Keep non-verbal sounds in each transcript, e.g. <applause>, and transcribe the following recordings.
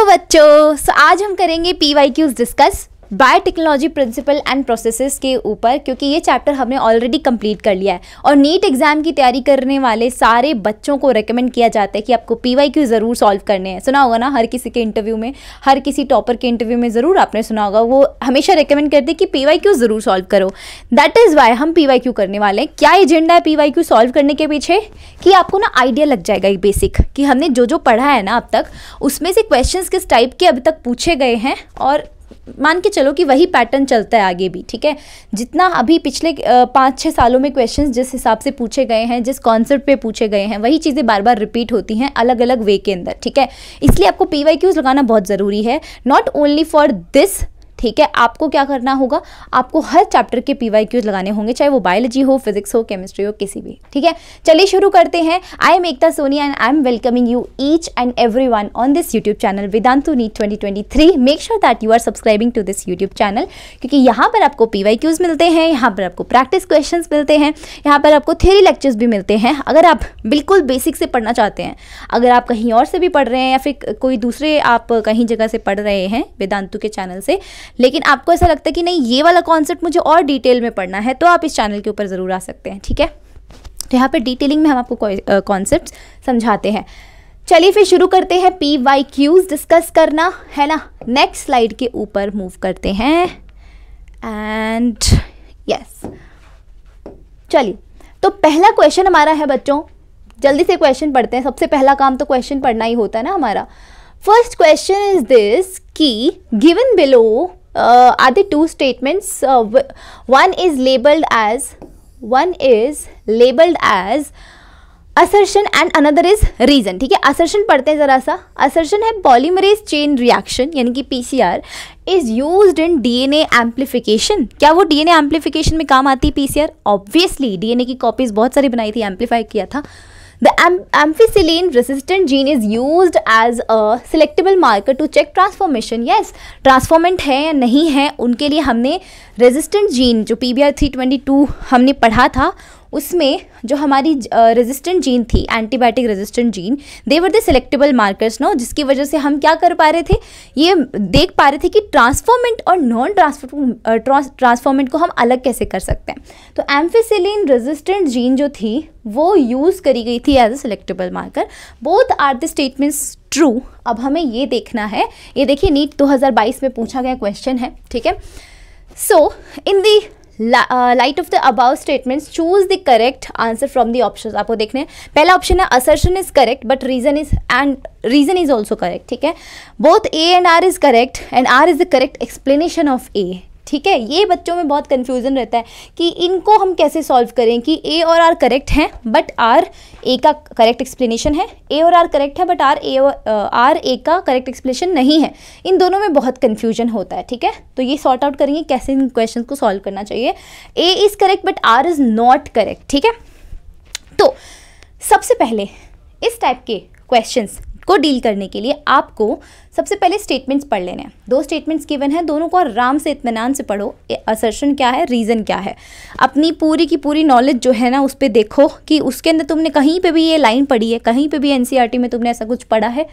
Hello बच्चों सो so, आज हम करेंगे P Y Qs discuss biotechnology principle and processes के ऊपर क्योंकि ये चैप्टर हमने ऑलरेडी कंप्लीट कर लिया है और नीट एग्जाम की तैयारी करने वाले सारे बच्चों को रिकमेंड किया जाता है कि आपको पी वाई क्यू ज़रूर सॉल्व करने हैं सुना होगा ना हर किसी के इंटरव्यू में हर किसी टॉपर के इंटरव्यू में ज़रूर आपने सुना होगा वो हमेशा रिकमेंड करते हैं कि पी वाई क्यू ज़रूर सॉल्व करो दैट इज़ वाई हम पी वाई क्यू करने वाले हैं क्या एजेंडा है पी वाई क्यू सॉल्व करने के पीछे कि आपको ना आइडिया लग जाएगा एक बेसिक कि हमने जो जो पढ़ा है ना अब तक उसमें से क्वेश्चंस किस टाइप के अभी तक पूछे गए हैं और मान के चलो कि वही पैटर्न चलता है आगे भी ठीक है जितना अभी पिछले पाँच छः सालों में क्वेश्चन जिस हिसाब से पूछे गए हैं जिस कॉन्सेप्ट पे पूछे गए हैं वही चीज़ें बार बार रिपीट होती हैं अलग अलग वे के अंदर ठीक है इसलिए आपको पी लगाना बहुत ज़रूरी है नॉट ओनली फॉर दिस ठीक है आपको क्या करना होगा आपको हर चैप्टर के पी वाई क्यूज लगाने होंगे चाहे वो बायोलॉजी हो फिजिक्स हो केमिस्ट्री हो किसी भी ठीक है चलिए शुरू करते हैं I am Ekta Soni and I am welcoming you each and every one on this YouTube channel Vedantu NEET twenty twenty three make sure that you are subscribing to this YouTube channel क्योंकि यहाँ पर आपको पी वाई क्यूज मिलते हैं यहाँ पर आपको practice question मिलते हैं यहाँ पर आपको थेरी लेक्चर्स भी मिलते हैं अगर आप बिल्कुल बेसिक से पढ़ना चाहते हैं अगर आप कहीं और से भी पढ़ रहे हैं या फिर कोई दूसरे आप कहीं जगह से पढ़ रहे हैं वेदांतु के चैनल से लेकिन आपको ऐसा लगता है कि नहीं ये वाला कॉन्सेप्ट मुझे और डिटेल में पढ़ना है तो आप इस चैनल के ऊपर ज़रूर आ सकते हैं ठीक है तो यहाँ पर डिटेलिंग में हम आपको कॉन्सेप्ट समझाते हैं चलिए फिर शुरू करते हैं पी वाई क्यूज डिस्कस करना है ना नेक्स्ट स्लाइड के ऊपर मूव करते हैं एंड यस yes. चलिए तो पहला क्वेश्चन हमारा है बच्चों जल्दी से क्वेश्चन पढ़ते हैं सबसे पहला काम तो क्वेश्चन पढ़ना ही होता है ना हमारा फर्स्ट क्वेश्चन इज दिस कि given below uh, are the two statements uh, one is labeled as one is labeled as assertion and another is reason ठीक है असर्शन पढ़ते हैं ज़रा सा असर्शन है पॉलीमरेज चेन रिएक्शन यानी कि PCR is used in DNA amplification क्या वो डीएनए एम्पलीफिकेशन में काम आती है पीसीआर ऑब्वियसली डीएनए की कॉपीज बहुत सारी बनाई थी एम्पलीफाई किया था The am ampicillin resistant gene is used as a selectable marker to check transformation. Yes, transformant है या नहीं है उनके लिए हमने resistant gene जो P B R three twenty two हमने पढ़ा था उसमें जो हमारी रेजिस्टेंट जीन थी antibiotic resistant gene they were the selectable markers no जिसकी वजह से हम क्या कर पा रहे थे ये देख पा रहे थे कि ट्रांसफॉर्मेंट और नॉन ट्रांसफॉर्म ट्रांसफॉर्मेंट को हम अलग कैसे कर सकते हैं तो एम्फेसिलीन रेजिस्टेंट जीन जो थी वो यूज़ करी गई थी as a selectable marker both are the statements true अब हमें ये देखना है ये देखिए नीट 2022 में पूछा गया क्वेश्चन है ठीक है so in the light of the above statements choose the correct answer from the option आपको देखने पहला ऑप्शन है assertion is correct but reason is and reason is also correct ठीक है both A and R is correct and R is the correct explanation of A ठीक है ये बच्चों में बहुत कन्फ्यूज़न रहता है कि इनको हम कैसे सॉल्व करें कि ए और आर करेक्ट हैं बट आर ए का करेक्ट एक्सप्लेनेशन है ए और आर करेक्ट है but R A R A का करेक्ट एक्सप्लेनेशन नहीं है इन दोनों में बहुत कन्फ्यूजन होता है ठीक है तो ये सॉर्ट आउट करेंगे कैसे इन क्वेश्चन को सॉल्व करना चाहिए A is correct but R is not correct ठीक है तो सबसे पहले इस टाइप के क्वेश्चंस को डील करने के लिए आपको सबसे पहले स्टेटमेंट्स पढ़ लेने हैं दो स्टेटमेंट्स गिवन हैं दोनों को आराम से इतमान से पढ़ो असर्शन क्या है रीज़न क्या है अपनी पूरी की पूरी नॉलेज जो है ना उस पर देखो कि उसके अंदर तुमने कहीं पर भी ये लाइन पढ़ी है कहीं पर भी एन e में तुमने ऐसा कुछ पढ़ा है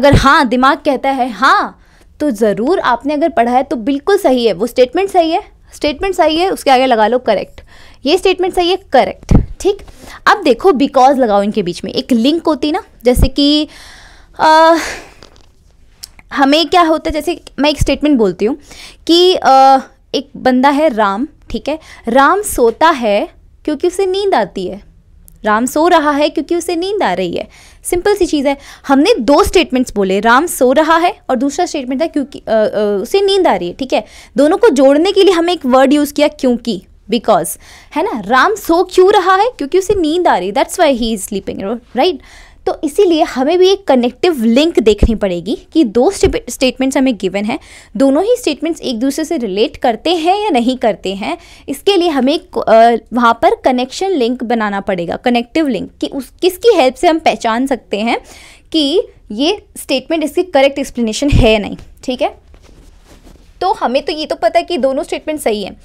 अगर हाँ दिमाग कहता है हाँ तो ज़रूर आपने अगर पढ़ा है तो बिल्कुल सही है वो स्टेटमेंट सही है स्टेटमेंट सही है उसके आगे लगा लो करेक्ट ये स्टेटमेंट सही है करेक्ट ठीक अब देखो बिकॉज लगाओ इनके बीच में एक लिंक होती ना जैसे कि आ, हमें क्या होता है जैसे मैं एक स्टेटमेंट बोलती हूँ कि आ, एक बंदा है राम ठीक है राम सोता है क्योंकि उसे नींद आती है राम सो रहा है क्योंकि उसे नींद आ रही है सिंपल सी चीज़ है हमने दो स्टेटमेंट्स बोले राम सो रहा है और दूसरा स्टेटमेंट है क्योंकि उसे नींद आ रही है ठीक है दोनों को जोड़ने के लिए हमें एक वर्ड यूज़ किया क्योंकि बिकॉज है ना राम सो क्यों रहा है क्योंकि उसे नींद आ रही है that's why he is sleeping right तो इसीलिए हमें भी एक कनेक्टिव लिंक देखनी पड़ेगी कि दो स्टेटमेंट्स हमें गिवन हैं दोनों ही स्टेटमेंट्स एक दूसरे से रिलेट करते हैं या नहीं करते हैं इसके लिए हमें वहाँ पर कनेक्शन लिंक बनाना पड़ेगा कनेक्टिव लिंक कि उस किसकी हेल्प से हम पहचान सकते हैं कि ये स्टेटमेंट इसकी करेक्ट एक्सप्लेनेशन है नहीं ठीक है तो हमें तो ये तो पता है कि दोनों स्टेटमेंट सही हैं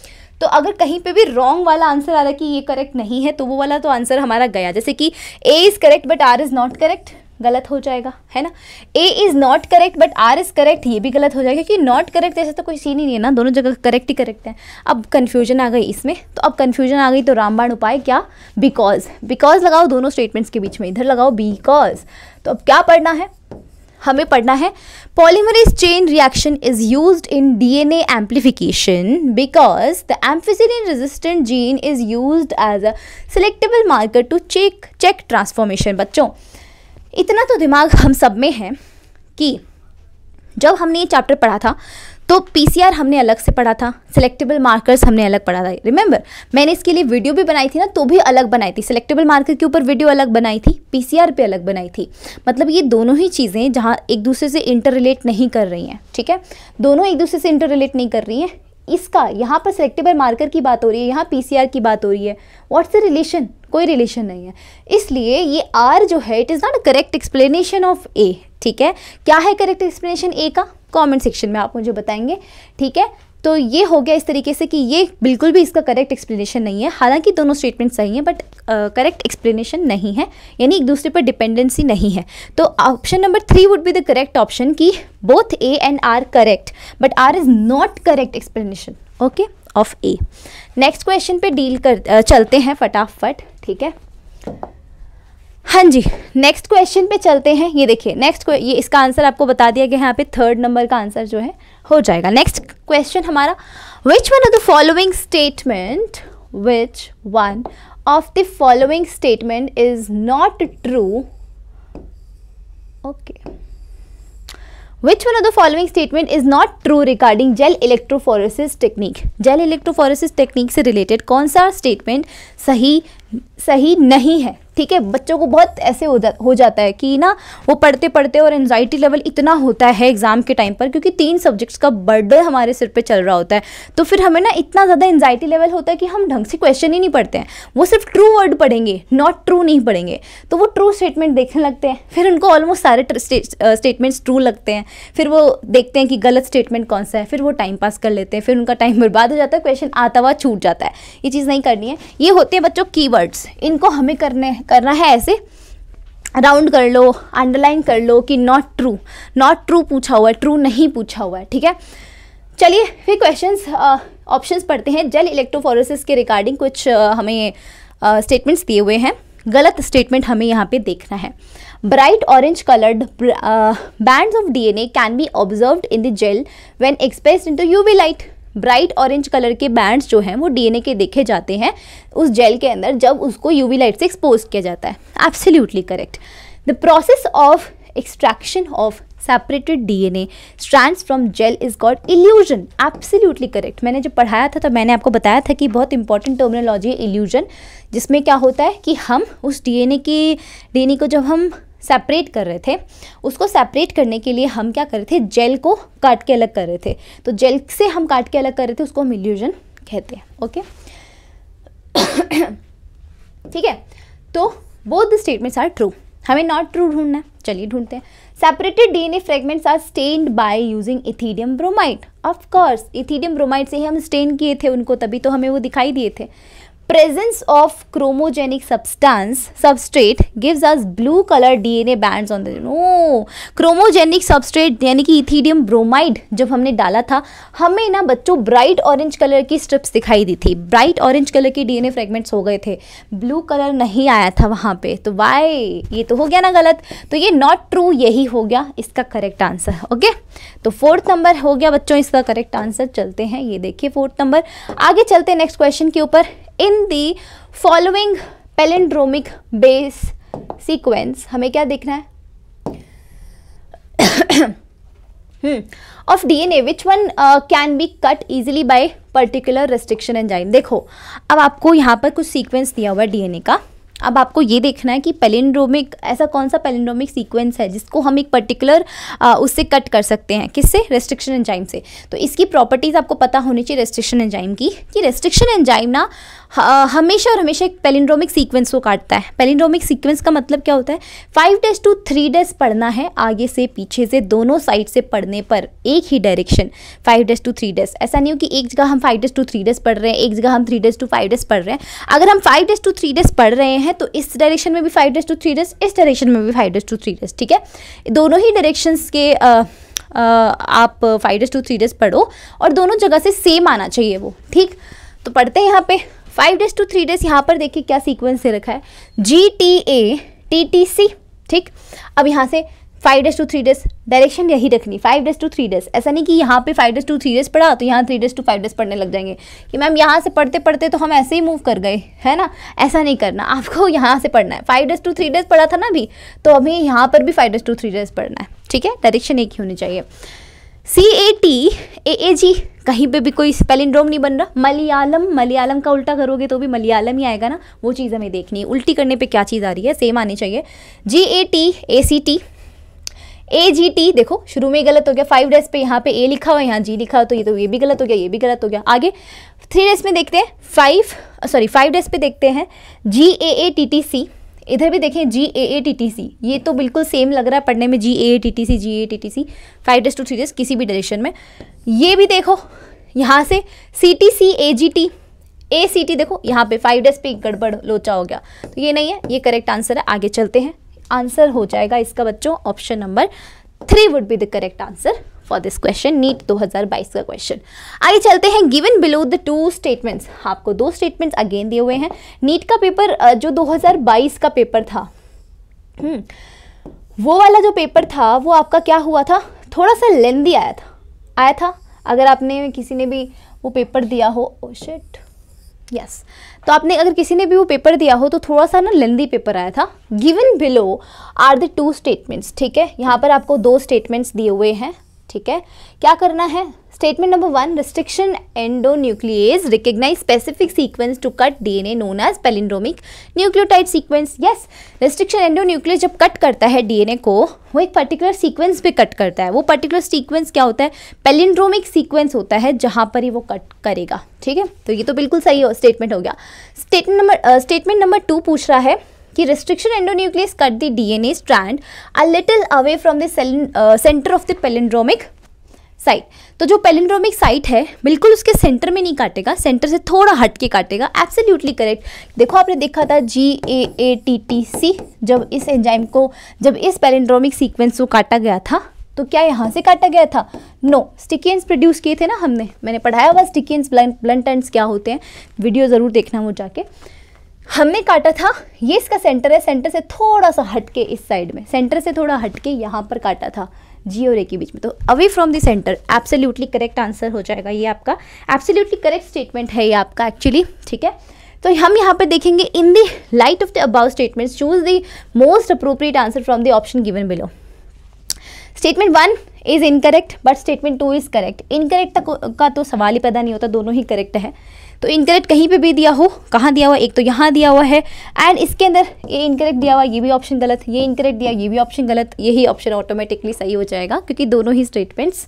तो अगर कहीं पे भी रॉन्ग वाला आंसर आ रहा है कि ये करेक्ट नहीं है तो वो वाला तो आंसर हमारा गया जैसे कि A is correct but R is not correct गलत हो जाएगा है ना A is not correct but R is correct ये भी गलत हो जाएगा क्योंकि नॉट करेक्ट ऐसा तो कोई सीन ही नहीं है ना दोनों जगह करेक्ट ही करेक्ट है अब कन्फ्यूजन आ गई इसमें तो अब कन्फ्यूजन आ गई तो रामबाण उपाय क्या बिकॉज बिकॉज लगाओ दोनों स्टेटमेंट्स के बीच में इधर लगाओ बिकॉज तो अब क्या पढ़ना है हमें पढ़ना है polymerase chain reaction is use in DNA amplification because the ampicillin resistant gene is use as a selectable marker to check check transformation बच्चों इतना तो दिमाग हम सब में है कि जब हमने ये चैप्टर पढ़ा था तो पीसीआर हमने अलग से पढ़ा था सिलेक्टेबल मार्कर्स हमने अलग पढ़ा था रिमेंबर मैंने इसके लिए वीडियो भी बनाई थी ना तो भी अलग बनाई थी सिलेक्टेबल मार्कर के ऊपर वीडियो अलग बनाई थी पीसीआर पे अलग बनाई थी मतलब ये दोनों ही चीज़ें जहाँ एक दूसरे से इंटर रिलेट नहीं कर रही हैं ठीक है दोनों एक दूसरे से इंटर रिलेट नहीं कर रही हैं इसका यहाँ पर सिलेक्टेबल मार्कर की बात हो रही है यहाँ पी की बात हो रही है व्हाट्स द रिलेशन कोई रिलेशन नहीं है इसलिए ये आर जो है it is not correct explanation of A ठीक है क्या है करेक्ट एक्सप्लेनेशन ए का कमेंट सेक्शन में आप मुझे बताएंगे ठीक है तो ये हो गया इस तरीके से कि ये बिल्कुल भी इसका करेक्ट एक्सप्लेनेशन नहीं है हालांकि दोनों स्टेटमेंट सही हैं बट करेक्ट एक्सप्लेनेशन नहीं है यानी एक दूसरे पर डिपेंडेंसी नहीं है तो option number three would be the correct option कि both A and R correct but R is not correct explanation okay of A next question पे डील कर चलते हैं फटाफट ठीक है हाँ जी नेक्स्ट क्वेश्चन पे चलते हैं ये देखिए नेक्स्ट ये इसका आंसर आपको बता दिया गया यहाँ पे थर्ड नंबर का आंसर जो है हो जाएगा नेक्स्ट क्वेश्चन हमारा which one of the following statement which one of the following statement is not true okay which one of the following statement is not true regarding gel electrophoresis technique gel electrophoresis technique से related कौन सा statement सही सही नहीं है ठीक है बच्चों को बहुत ऐसे हो, जा, हो जाता है कि ना वो पढ़ते पढ़ते और एनजाइटी लेवल इतना होता है एग्ज़ाम के टाइम पर क्योंकि तीन सब्जेक्ट्स का बर्डन हमारे सिर पे चल रहा होता है तो फिर हमें ना इतना ज़्यादा एनजाइटी लेवल होता है कि हम ढंग से क्वेश्चन ही नहीं पढ़ते हैं वो सिर्फ ट्रू वर्ड पढ़ेंगे नॉट ट्रू नहीं पढ़ेंगे तो वो ट्रू स्टेटमेंट देखने लगते हैं फिर उनको ऑलमोस्ट सारे स्टेटमेंट्स ट्रू लगते हैं फिर वो देखते हैं कि गलत स्टेटमेंट कौन सा है फिर वो टाइम पास कर लेते हैं फिर उनका टाइम बर्बाद हो जाता है क्वेश्चन आता हुआ छूट जाता है ये चीज़ नहीं करनी है ये होते हैं बच्चों की वर्ड्स इनको हमें करने करना है ऐसे राउंड कर लो अंडरलाइन कर लो कि नॉट ट्रू नॉट ट्रू पूछा हुआ है ट्रू नहीं पूछा हुआ है ठीक है चलिए फिर क्वेश्चंस ऑप्शंस पढ़ते हैं जल इलेक्ट्रोफोरेसिस के रिगार्डिंग कुछ uh, हमें स्टेटमेंट्स uh, दिए हुए हैं गलत स्टेटमेंट हमें यहाँ पे देखना है bright orange coloured bands of DNA can be observed in the gel when expressed into UV light bright orange colour के बैंड्स जो हैं वो डीएनए के देखे जाते हैं उस जेल के अंदर जब उसको यूवी लाइट से एक्सपोज किया जाता है absolutely correct the process of extraction of separated DNA strands from gel is called elution absolutely correct मैंने जब पढ़ाया था तो मैंने आपको बताया था कि बहुत इंपॉर्टेंट टर्मिनोलॉजी है इल्यूजन जिसमें क्या होता है कि हम उस डीएनए की डीएनए को जब हम सेपरेट कर रहे थे उसको सेपरेट करने के लिए हम क्या कर रहे थे जेल को काट के अलग कर रहे थे तो जेल से हम काट के अलग कर रहे थे उसको हम इल्यूजन कहते हैं ओके <coughs> ठीक है तो both the statements are true हमें नॉट ट्रू ढूंढना है चलिए ढूंढते हैं separated DNA fragments are stained by using ethidium bromide of course ethidium bromide से ही हम स्टेन किए थे उनको तभी तो हमें वो दिखाई दिए थे presence of chromogenic substance substrate gives us blue color DNA bands on the no chromogenic substrate यानी कि इथीडियम ब्रोमाइड जब हमने डाला था हमें ना बच्चों ब्राइट ऑरेंज कलर की स्ट्रिप्स दिखाई दी थी ब्राइट ऑरेंज कलर के डीएनए फ्रेगमेंट्स हो गए थे ब्लू कलर नहीं आया था वहाँ पे तो वाई ये तो हो गया ना गलत तो ये नॉट ट्रू यही हो गया इसका करेक्ट आंसर ओके तो फोर्थ नंबर हो गया बच्चों इसका करेक्ट आंसर चलते हैं ये देखिए फोर्थ नंबर आगे चलते हैं नेक्स्ट क्वेश्चन के ऊपर in the following palindromic base sequence हमें क्या देखना है of DNA which one can be cut easily by particular restriction enzyme देखो अब आपको यहाँ पर कुछ सीक्वेंस दिया हुआ है डीएनए का अब आपको ये देखना है कि पेलिंड्रोमिक ऐसा कौन सा पेलिंड्रोमिक सीक्वेंस है जिसको हम एक पर्टिकुलर uh, उससे कट कर सकते हैं किससे रेस्ट्रिक्शन एंजाइम से तो इसकी प्रॉपर्टीज़ आपको पता होनी चाहिए रेस्ट्रिक्शन एंजाइम की कि रेस्ट्रिक्शन एंजाइम ना हमेशा और हमेशा एक पेलिंड्रोमिक सीक्वेंस को काटता है पेलिंड्रोमिक सीक्वेंस का मतलब क्या होता है five days to three days पढ़ना है आगे से पीछे से दोनों साइड से पढ़ने पर एक ही direction five days to three days ऐसा नहीं हो कि एक जगह हम five days to three days पढ़ रहे हैं एक जगह हम three days to five days पढ़ रहे हैं अगर हम five days to three days पढ़ रहे हैं तो इस डायरेक्शन में भी five days to three days इस डायरेक्शन में भी five days to three days ठीक है दोनों ही डायरेक्शंस के आप five days to three days पढ़ो और दोनों जगह से सेम आना चाहिए वो ठीक तो पढ़ते हैं यहाँ पे five days to three days यहाँ पर देखिए क्या सीक्वेंस दे रखा है G T A T T C ठीक अब यहाँ से five days to three days direction यही रखनी five days to three days ऐसा नहीं कि यहाँ पे five days to three days पढ़ा तो यहाँ three days to five days पढ़ने लग जाएंगे कि मैम यहाँ से पढ़ते पढ़ते तो हम ऐसे ही मूव कर गए है ना ऐसा नहीं करना आपको यहाँ से पढ़ना है five days to three days पढ़ा था ना अभी तो अभी यहाँ पर भी five days to three days पढ़ना है ठीक है डायरेक्शन एक ही होनी चाहिए सी ए टी ए ए जी कहीं पे भी कोई स्पेलिंग ड्रोम नहीं बन रहा मलयालम मलयालम का उल्टा करोगे तो भी मलयालम ही आएगा ना वो चीज़ हमें देखनी है उल्टी करने पर क्या चीज़ आ रही है सेम आनी चाहिए G A T A C T A G T देखो शुरू में ही गलत हो गया फाइव डेज पे यहाँ पे ए लिखा हुआ है यहाँ जी लिखा हुआ तो ये तो ये भी गलत हो गया ये भी गलत हो गया आगे थ्री डेज में देखते हैं फाइव सॉरी फाइव डेज पे देखते हैं जी ए ए टी टी सी इधर भी देखें जी ए ए टी टी सी ये तो बिल्कुल सेम लग रहा है पढ़ने में G A A T T C G A T T C five days to three days किसी भी डायरेक्शन में ये भी देखो यहाँ से C T C A G T A C T देखो यहाँ पे फाइव डेज पे गड़बड़ लोचा हो गया तो ये नहीं है ये करेक्ट आंसर है आगे चलते हैं आंसर हो जाएगा इसका बच्चों option number three would be the correct answer for this question NEET 2022 का क्वेश्चन आगे चलते हैं given below the two statements आपको दो स्टेटमेंट्स अगेन दिए हुए हैं नीट का पेपर जो 2022 का पेपर था हम्म, वो वाला जो पेपर था वो आपका क्या हुआ था थोड़ा सा लेंदी आया था आया था अगर आपने किसी ने भी वो पेपर दिया हो ओ शिट यस तो आपने अगर किसी ने भी वो पेपर दिया हो तो थोड़ा सा ना लेंदी पेपर आया था given below are the two statements ठीक है यहाँ पर आपको दो स्टेटमेंट्स दिए हुए हैं ठीक है क्या करना है Statement number one, restriction endonuclease recognize specific sequence to cut DNA known as palindromic nucleotide sequence. Yes, restriction endonuclease जब कट करता है DNA को वो एक पर्टिकुलर सीक्वेंस पे कट करता है वो पर्टिकुलर सीक्वेंस क्या होता है पेलिंड्रोमिक सीक्वेंस होता है जहाँ पर ही वो कट करेगा ठीक है तो ये तो बिल्कुल सही हो स्टेटमेंट हो गया statement number statement number two पूछ रहा है कि restriction endonuclease cut the DNA strand a little away from the centre of the palindromic site तो जो पेलिंड्रोमिक साइट है बिल्कुल उसके सेंटर में नहीं काटेगा सेंटर से थोड़ा हट के काटेगा एब्सोल्यूटली करेक्ट देखो आपने देखा था जी ए ए टी टी सी जब इस एंजाइम को जब इस पेलिंड्रोमिक सीक्वेंस को काटा गया था तो क्या यहाँ से काटा गया था नो स्टिकियंस प्रोड्यूस किए थे ना हमने मैंने पढ़ाया हुआ स्टिकियंस ब्लंट एंड्स क्या होते हैं वीडियो ज़रूर देखना वो जाके हमने काटा था ये इसका सेंटर है सेंटर से थोड़ा सा हटके इस साइड में सेंटर से थोड़ा हटके यहाँ पर काटा था जी और ए के बीच में तो away from the centre absolutely correct answer हो जाएगा ये आपका एब्सोल्युटली करेक्ट स्टेटमेंट है ये आपका एक्चुअली ठीक है तो हम यहाँ पर देखेंगे in the light of the above statement choose the most appropriate answer from the option given below statement one is incorrect but statement two is correct incorrect का तो सवाल ही पैदा नहीं होता दोनों ही करेक्ट है तो इनकरेक्ट कहीं पे भी दिया हो कहाँ दिया हुआ एक तो यहाँ दिया हुआ है एंड इसके अंदर ये इनकरेक्ट दिया हुआ ये भी ऑप्शन गलत ये इनकरेक्ट दिया ये भी ऑप्शन गलत यही ऑप्शन ऑटोमेटिकली सही हो जाएगा क्योंकि दोनों ही स्टेटमेंट्स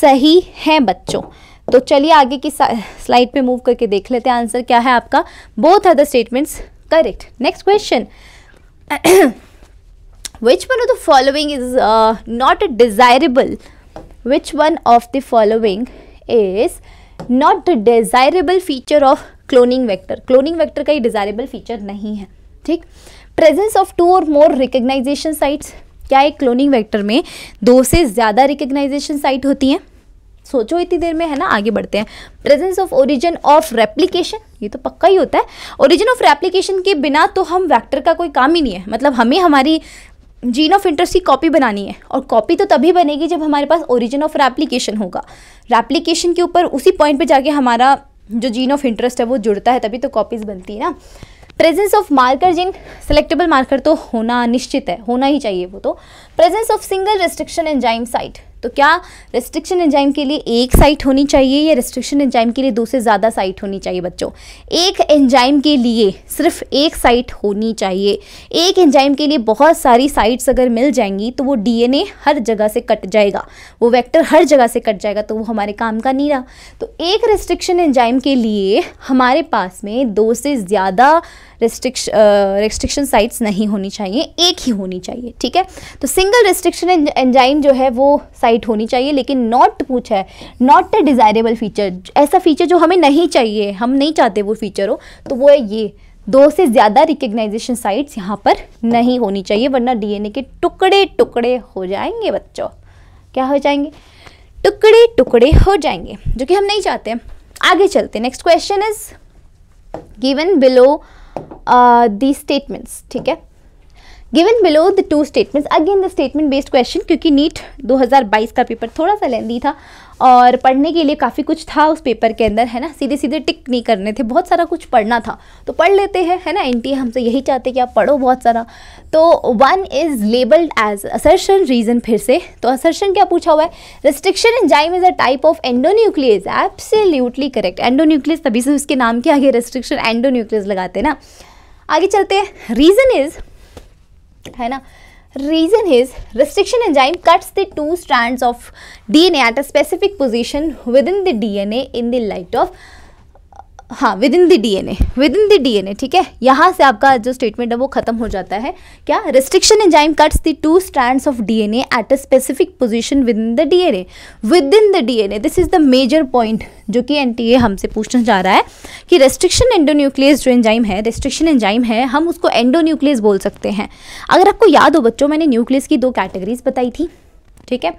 सही हैं बच्चों तो चलिए आगे की स्लाइड पे मूव करके देख लेते हैं आंसर क्या है आपका both are the statements correct next question which one of the following is uh, not desirable which one of the following is not the desirable feature of cloning vector cloning vector का ही desirable feature नहीं है ठीक presence of to और मोर recognisation sites क्या एक cloning vector में दो से ज़्यादा रिकग्नाइजेशन साइट होती हैं सोचो इतनी देर में है ना आगे बढ़ते हैं presence of origin of replication ये तो पक्का ही होता है ओरिजिन ऑफ रेप्लीकेशन के बिना तो हम वैक्टर का कोई काम ही नहीं है मतलब हमें हमारी जीन ऑफ इंटरेस्ट की कॉपी बनानी है और कॉपी तो तभी बनेगी जब हमारे पास ओरिजिन ऑफ रेप्लीकेशन होगा रेप्लीकेशन के ऊपर उसी पॉइंट पे जाके हमारा जो जीन ऑफ इंटरेस्ट है वो जुड़ता है तभी तो कॉपीज़ बनती है ना प्रेजेंस ऑफ मार्कर जिन सेलेक्टेबल मार्कर तो होना निश्चित है होना ही चाहिए वो तो presence of single restriction enzyme site तो क्या रेस्ट्रिक्शन एंजाइम के लिए एक साइट होनी चाहिए या रेस्ट्रिक्शन एंजाइम के लिए दो से ज़्यादा साइट होनी चाहिए बच्चों एक एंजाइम के लिए सिर्फ एक साइट होनी चाहिए एक एंजाइम के लिए बहुत सारी साइट्स अगर मिल जाएंगी तो वो डीएनए हर जगह से कट जाएगा वो वैक्टर हर जगह से कट जाएगा तो वो हमारे काम का नहीं रहा तो एक रेस्ट्रिक्शन एंजाइम के लिए हमारे पास में दो से ज़्यादा रिस्ट्रिक्श रिस्ट्रिक्शन साइट्स नहीं होनी चाहिए एक ही होनी चाहिए ठीक है तो सिंगल रिस्ट्रिक्शन एंजाइम जो है वो साइट होनी चाहिए लेकिन नॉट पूछ है नॉट अ डिज़ायरेबल फीचर ऐसा फीचर जो हमें नहीं चाहिए हम नहीं चाहते वो फीचर हो तो वो है ये दो से ज़्यादा रिकग्नाइजेशन साइट्स यहाँ पर नहीं होनी चाहिए वरना डी के टुकड़े टुकड़े हो जाएंगे बच्चों क्या हो जाएंगे टुकड़े टुकड़े हो जाएंगे जो कि हम नहीं चाहते आगे चलते next question is given below the uh, statements ठीक है given below the two statements again the statement based question क्योंकि नीट 2022 का पेपर थोड़ा सा लेंदी था और पढ़ने के लिए काफ़ी कुछ था उस पेपर के अंदर है ना सीधे सीधे टिक नहीं करने थे बहुत सारा कुछ पढ़ना था तो पढ़ लेते हैं है ना एन हमसे यही चाहते कि आप पढ़ो बहुत सारा तो one is labelled as assertion reason फिर से तो असर्शन क्या पूछा हुआ है restriction enzyme is a type of endonuclease absolutely correct endonuclease तभी से उसके नाम के आगे रिस्ट्रिक्शन एंडोन्यूक्लियस लगाते हैं ना आगे चलते हैं रीज़न इज़ है reason is restriction enzyme cuts the two strands of DNA at a specific position within the DNA in the light of हाँ within the DNA within the DNA ठीक है यहाँ से आपका जो statement है वो खत्म हो जाता है क्या restriction enzyme cuts the two strand of DNA at a specific position within the DNA within the DNA this is the major point जो कि एनटीए हमसे पूछना चाह रहा है कि रेस्ट्रिक्शन एंडोन्यूक्लियस जो एंजाइम है रेस्ट्रिक्शन एंजाइम है हम उसको एंडोन्यूक्लियस बोल सकते हैं अगर आपको याद हो बच्चों मैंने न्यूक्लियस की दो कैटेगरीज बताई थी ठीक है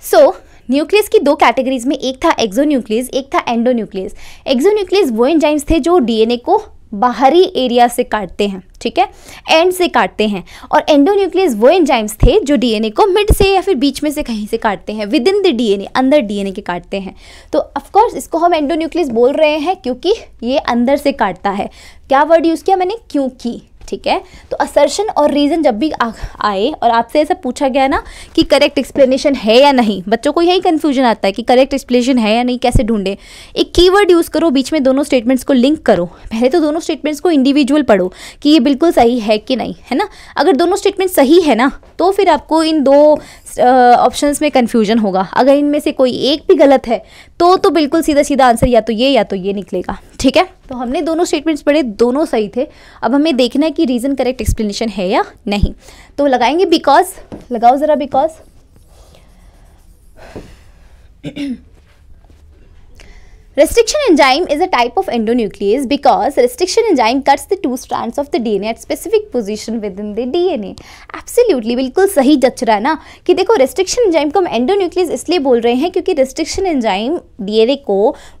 सो <coughs> so, न्यूक्लियस की दो कैटेगरीज में एक था एक्जोन्यूक्लियस एक था एंडोन्यूक्लियस एक्जोन्यूक्लियस वो एंजाइम्स थे जो डीएनए को बाहरी एरिया से काटते हैं ठीक है एंड से काटते हैं और एंडोन्यूक्लियस वो एंजाइम्स थे जो डीएनए को मिड से या फिर बीच में से कहीं से काटते हैं विद इन द डीएनए अंदर डीएनए के काटते हैं तो ऑफकोर्स इसको हम एंडोन्यूक्लियस बोल रहे हैं क्योंकि ये अंदर से काटता है क्या वर्ड यूज़ किया मैंने क्योंकि ठीक है तो असर्शन और रीज़न जब भी आ, आए और आपसे ऐसा पूछा गया ना कि करेक्ट एक्सप्लेनेशन है या नहीं बच्चों को यही कन्फ्यूजन आता है कि करेक्ट एक्सप्लेनेशन है या नहीं कैसे ढूंढे एक कीवर्ड यूज़ करो बीच में दोनों स्टेटमेंट्स को लिंक करो पहले तो दोनों स्टेटमेंट्स को इंडिविजुअल पढ़ो कि ये बिल्कुल सही है कि नहीं है ना अगर दोनों स्टेटमेंट सही है ना तो फिर आपको इन दो ऑप्शन uh, में कन्फ्यूजन होगा अगर इनमें से कोई एक भी गलत है तो तो बिल्कुल सीधा सीधा आंसर या तो ये या तो ये निकलेगा ठीक है तो हमने दोनों स्टेटमेंट्स पढ़े दोनों सही थे अब हमें देखना है कि रीज़न करेक्ट एक्सप्लेनेशन है या नहीं तो लगाएंगे बिकॉज लगाओ ज़रा because Restriction enzyme is a type of endonuclease because restriction enzyme cuts the two strands of the DNA at specific position within the DNA. Absolutely बिल्कुल सही जच रहा है ना कि देखो restriction enzyme को हम endonuclease इसलिए बोल रहे हैं क्योंकि restriction enzyme DNA को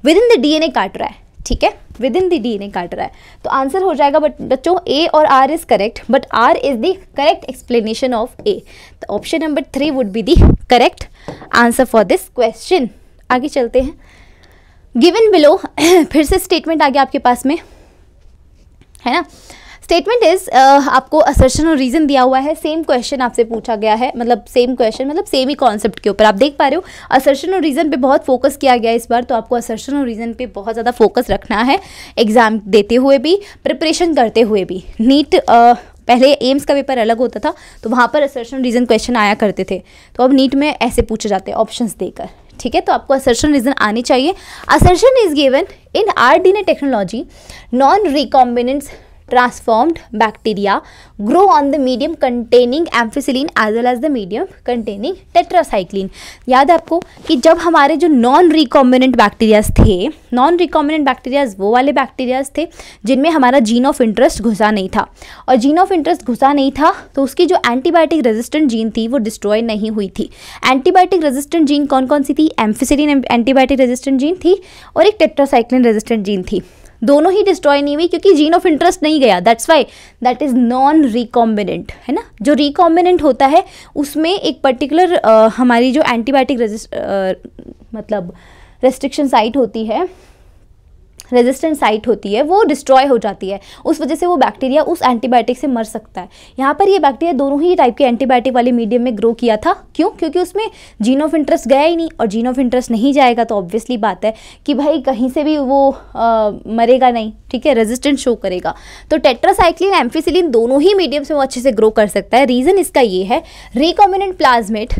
within the DNA काट रहा है ठीक है विद इन द डी ने काट रहा है तो आंसर हो जाएगा बट बच्चों ए और R is correct but R is the correct explanation of A तो option number three would be the correct answer for this question आगे चलते हैं गिवन बिलो <clears throat> फिर से स्टेटमेंट आ गया आपके पास में है ना स्टेटमेंट इज uh, आपको असर्शन और रीज़न दिया हुआ है सेम क्वेश्चन आपसे पूछा गया है मतलब सेम क्वेश्चन मतलब सेम ही कॉन्सेप्ट के ऊपर आप देख पा रहे हो असर्शन और रीज़न पे बहुत फोकस किया गया है इस बार तो आपको असर्शन और रीज़न पे बहुत ज़्यादा फोकस रखना है एग्ज़ाम देते हुए भी प्रिपरेशन करते हुए भी नीट uh, पहले एम्स का पेपर अलग होता था तो वहाँ पर असर्शन रीज़न क्वेश्चन आया करते थे तो अब नीट में ऐसे पूछे जाते हैं ऑप्शंस देकर ठीक है तो आपको असर्शन रीजन आनी चाहिए assertion is given in R D technology non recombinants transformed bacteria grow on the medium containing ampicillin as well as the medium containing tetracycline याद है आपको कि जब हमारे जो नॉन रिकॉम्बिनेंट बैक्टीरियाज थे नॉन रिकॉम्बिनेंट बैक्टीरियाज वो वाले बैक्टीरियाज थे जिनमें हमारा जीन ऑफ इंटरेस्ट घुसा नहीं था और जीन ऑफ इंटरेस्ट घुसा नहीं था तो उसकी जो एंटीबायोटिक रेजिस्टेंट जीन थी वो डिस्ट्रॉय नहीं हुई थी एंटीबायोटिक रेजिस्टेंट जीन कौन कौन सी थी एम्फिसिलिन एंटीबायोटिक रेजिस्टेंट जीन थी और एक टेट्रासाइक्लिन रेजिस्टेंट जीन थी दोनों ही डिस्ट्रॉय नहीं हुई क्योंकि जीन ऑफ इंटरेस्ट नहीं गया that's why that is non recombinant है ना जो रिकॉम्बिनेंट होता है उसमें एक पर्टिकुलर हमारी जो एंटीबायोटिक मतलब रेस्ट्रिक्शन साइट होती है रेजिस्टेंट साइट होती है वो डिस्ट्रॉय हो जाती है उस वजह से वो बैक्टीरिया उस एंटीबायोटिक से मर सकता है यहाँ पर ये बैक्टीरिया दोनों ही टाइप के एंटीबायोटिक वाले मीडियम में ग्रो किया था क्यों क्योंकि उसमें जीन ऑफ इंटरेस्ट गया ही नहीं और जीन ऑफ इंटरेस्ट नहीं जाएगा तो ऑब्वियसली बात है कि भाई कहीं से भी वो आ, मरेगा नहीं ठीक है रेजिस्टेंट शो करेगा तो टेट्रासाइक्लिन एम्फीसिलिन दोनों ही मीडियम से वो अच्छे से ग्रो कर सकता है रीज़न इसका ये है recombinant plasmid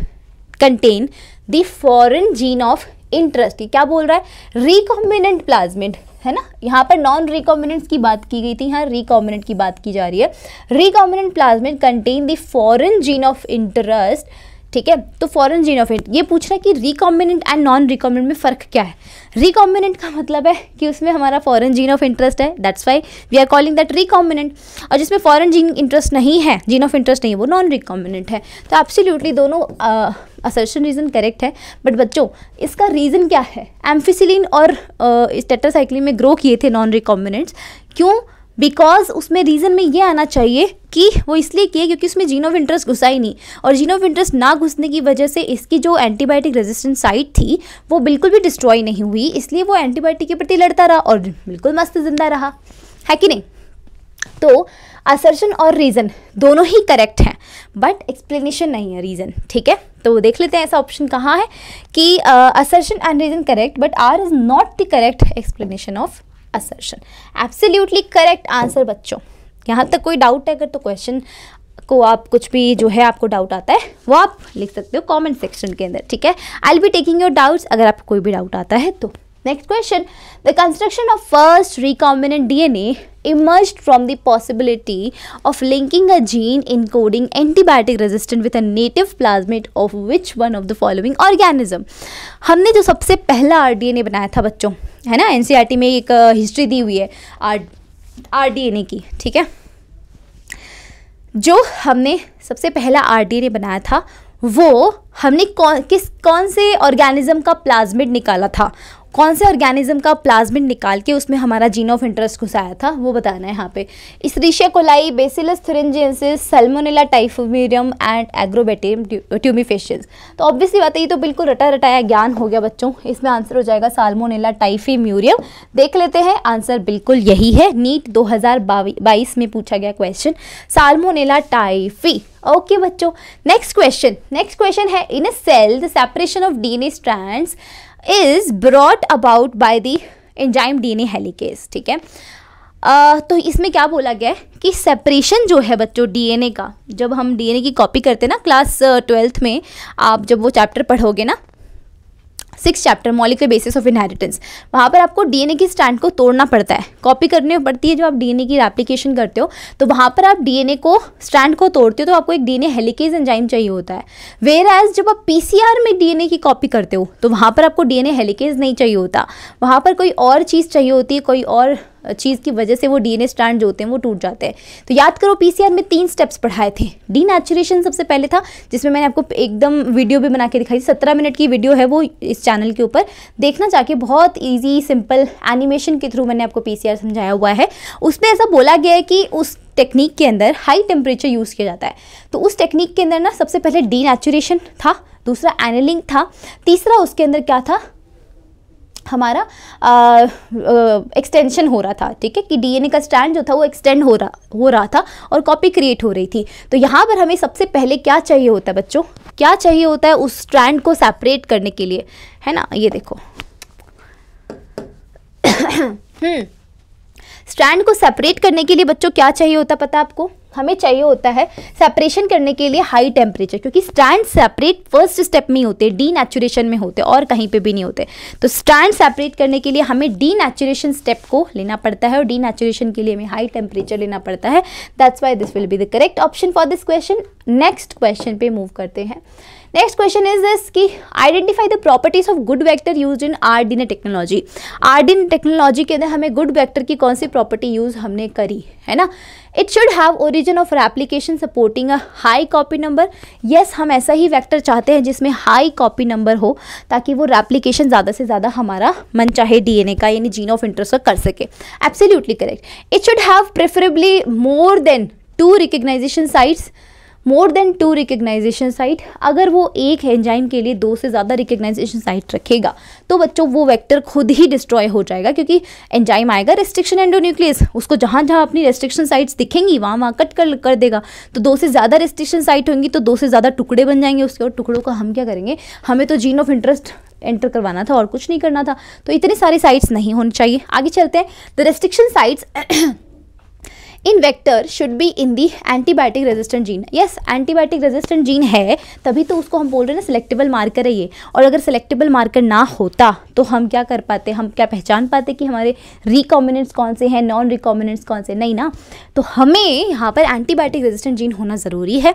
contain the foreign gene of interest क्या बोल रहा है रिकॉम्बिनेंट प्लाज्मेट है ना यहाँ पर नॉन रिकॉम्बिनेंट्स की बात की गई थी यहाँ रिकॉम्बिनेंट की बात की जा रही है recombinant plasmid contain the foreign gene of interest ठीक है तो फॉरन जीन ऑफ इंट ये पूछ रहा है कि रिकॉम्बिनेंट एंड नॉन रिकॉम्बिनेंट में फ़र्क क्या है रिकॉम्बिनेंट का मतलब है कि उसमें हमारा फॉरन जीन ऑफ इंटरेस्ट है that's why we are calling that recombinant और जिसमें फॉरन जीन इंटरेस्ट नहीं है जीन ऑफ इंटरेस्ट नहीं है वो नॉन रिकॉम्बिनेंट है तो एब्सोल्यूटली दोनों असर्शन रीज़न करेक्ट है बट बच्चों इसका रीज़न क्या है एम्फिसिलिन और स्टेटासाइक्लिन में ग्रो किए थे नॉन रिकॉम्बिनेंट्स क्यों बिकॉज उसमें रीज़न में ये आना चाहिए कि वो इसलिए किए क्योंकि उसमें जीन ऑफ इंटरेस्ट घुसा ही नहीं और जीन ऑफ इंटरेस्ट ना घुसने की वजह से इसकी जो एंटीबायोटिक रेजिस्टेंट साइट थी वो बिल्कुल भी डिस्ट्रॉय नहीं हुई इसलिए वो एंटीबायोटिक के प्रति लड़ता रहा और बिल्कुल मस्त जिंदा रहा है कि नहीं तो असर्शन और रीज़न दोनों ही करेक्ट हैं बट एक्सप्लेनेशन नहीं है रीज़न ठीक है तो देख लेते हैं ऐसा ऑप्शन कहाँ है कि assertion and reason correct but R is not the correct explanation of assertion absolutely correct answer बच्चों यहाँ तक कोई डाउट है अगर तो क्वेश्चन को आप कुछ भी जो है आपको डाउट आता है वो आप लिख सकते हो कमेंट सेक्शन के अंदर ठीक है I will be taking your doubts अगर आपको कोई भी डाउट आता है तो Next question. The construction of first recombinant DNA emerged from the possibility of linking a gene encoding antibiotic resistance with a native plasmid of which one of the following organism. हमने जो सबसे पहला rDNA बनाया था बच्चों है ना NCERT में एक हिस्ट्री दी हुई है आर आरडीएनए की ठीक है जो हमने सबसे पहला आरडीएनए बनाया था वो हमने कौन किस कौन से ऑर्गेनिज्म का प्लाज्मिड निकाला था कौन से ऑर्गेनिज्म का प्लाज्मिड निकाल के उसमें हमारा जीन ऑफ इंटरेस्ट घुसाया था वो बताना है यहाँ पे Escherichia coli Bacillus thuringiensis Salmonella typhimurium and Agrobacterium tumefaciens तो ऑब्वियसली बात है ये तो बिल्कुल रटा रटाया ज्ञान हो गया बच्चों इसमें आंसर हो जाएगा साल्मोनेला टाइफीम्यूरियम देख लेते हैं आंसर बिल्कुल यही है नीट दो में पूछा गया question Salmonella typhi okay okay, बच्चों नेक्स्ट क्वेश्चन नेक्स्ट क्वेश्चन है in a cell the separation of DNA strands is brought about by the enzyme DNA helicase ठीक है uh, तो इसमें क्या बोला गया है कि सेपरेशन जो है बच्चों डीएनए का जब हम डीएनए की कॉपी करते हैं ना क्लास ट्वेल्थ में आप जब वो चैप्टर पढ़ोगे ना six chapter molecular basis of inheritance वहाँ पर आपको डीएनए की स्टैंड को तोड़ना पड़ता है कॉपी करनी पड़ती है जो आप डीएनए की रेप्लीकेशन करते हो तो वहाँ पर आप डीएनए को स्टैंड को तोड़ते हो तो आपको एक डीएनए हेलिकेज एंजाइम चाहिए होता है वेर एज जब आप पीसीआर में डीएनए की कॉपी करते हो तो वहाँ पर आपको डीएनए हेलिकेज नहीं चाहिए होता वहाँ पर कोई और चीज़ चाहिए होती है कोई और चीज़ की वजह से वो ए स्ट्रैंड जो होते हैं वो टूट जाते हैं तो याद करो आर में तीन स्टेप्स पढ़ाए थे डी सबसे पहले था जिसमें मैंने आपको एकदम वीडियो भी बना के दिखाई थी सत्रह मिनट की वीडियो है वो इस चैनल के ऊपर देखना जाके बहुत ईजी सिंपल एनिमेशन के थ्रू मैंने आपको पी समझाया हुआ है उसमें ऐसा बोला गया है कि उस टेक्निक के अंदर हाई टेम्परेचर यूज़ किया जाता है तो उस टेक्निक के अंदर ना सबसे पहले डी था दूसरा एनलिंग था तीसरा उसके अंदर क्या था हमारा एक्सटेंशन हो रहा था ठीक है कि डीएनए का स्टैंड जो था वो एक्सटेंड हो रहा हो रहा था और कॉपी क्रिएट हो रही थी तो यहाँ पर हमें सबसे पहले क्या चाहिए होता है बच्चों क्या चाहिए होता है उस स्टैंड को सेपरेट करने के लिए है ना ये देखो स्टैंड <coughs> हम्म। को सेपरेट करने के लिए बच्चों क्या चाहिए होता पता आपको हमें चाहिए होता है सेपरेशन करने के लिए हाई टेम्परेचर क्योंकि स्टैंड सेपरेट फर्स्ट स्टेप में होते डी नेचुरेशन में होते और कहीं पे भी नहीं होते तो स्टैंड सेपरेट करने के लिए हमें डी नेचुरेशन स्टेप को लेना पड़ता है और डी नेचुरेशन के लिए हमें हाई टेम्परेचर लेना पड़ता है that's why this will be the correct option for this question next question पे मूव करते हैं नेक्स्ट क्वेश्चन इज दिस कि identify the properties of good vector use in R technology R technology के अंदर हमें गुड वैक्टर की कौन सी property use हमने करी है ना it should have origin of application supporting a high copy number yes हम ऐसा ही वैक्टर चाहते हैं जिसमें हाई कॉपी नंबर हो ताकि वो रेप्लीकेशन ज़्यादा से ज़्यादा हमारा मन चाहे डी एन ए का यानी जीन ऑफ इंटरेस्ट का कर सके absolutely correct it should have preferably more than two recognisation sites more than two recognisation site अगर वो एक एंजाइम के लिए दो से ज़्यादा रिकग्नाइजेशन साइट रखेगा तो बच्चों वो वैक्टर खुद ही डिस्ट्रॉय हो जाएगा क्योंकि एंजाइम आएगा रेस्ट्रिक्शन एंडोन्यूक्लियस उसको जहाँ जहाँ अपनी रेस्ट्रिक्शन साइट्स दिखेंगी वहाँ वहाँ कट कर कर देगा तो दो से ज़्यादा रेस्ट्रिक्शन साइट होंगी तो दो से ज़्यादा टुकड़े बन जाएंगे उसके और टुकड़ों का हम क्या करेंगे हमें तो जीन ऑफ इंटरेस्ट एंटर करवाना था और कुछ नहीं करना था तो इतने सारे साइट्स नहीं होनी चाहिए आगे चलते हैं the restriction sites in vector should be in the antibiotic resistant gene yes antibiotic resistant gene है तभी तो उसको हम बोल रहे हैं ना सिलेक्टेबल मार्कर है ये और अगर सिलेक्टेबल मार्कर ना होता तो हम क्या कर पाते हम क्या पहचान पाते कि हमारे रिकॉम्बिनेंट्स कौन से हैं नॉन रिकॉम्बिनेंट्स कौन से नहीं ना तो हमें यहाँ पर एंटीबायोटिक रेजिस्टेंट जीन होना ज़रूरी है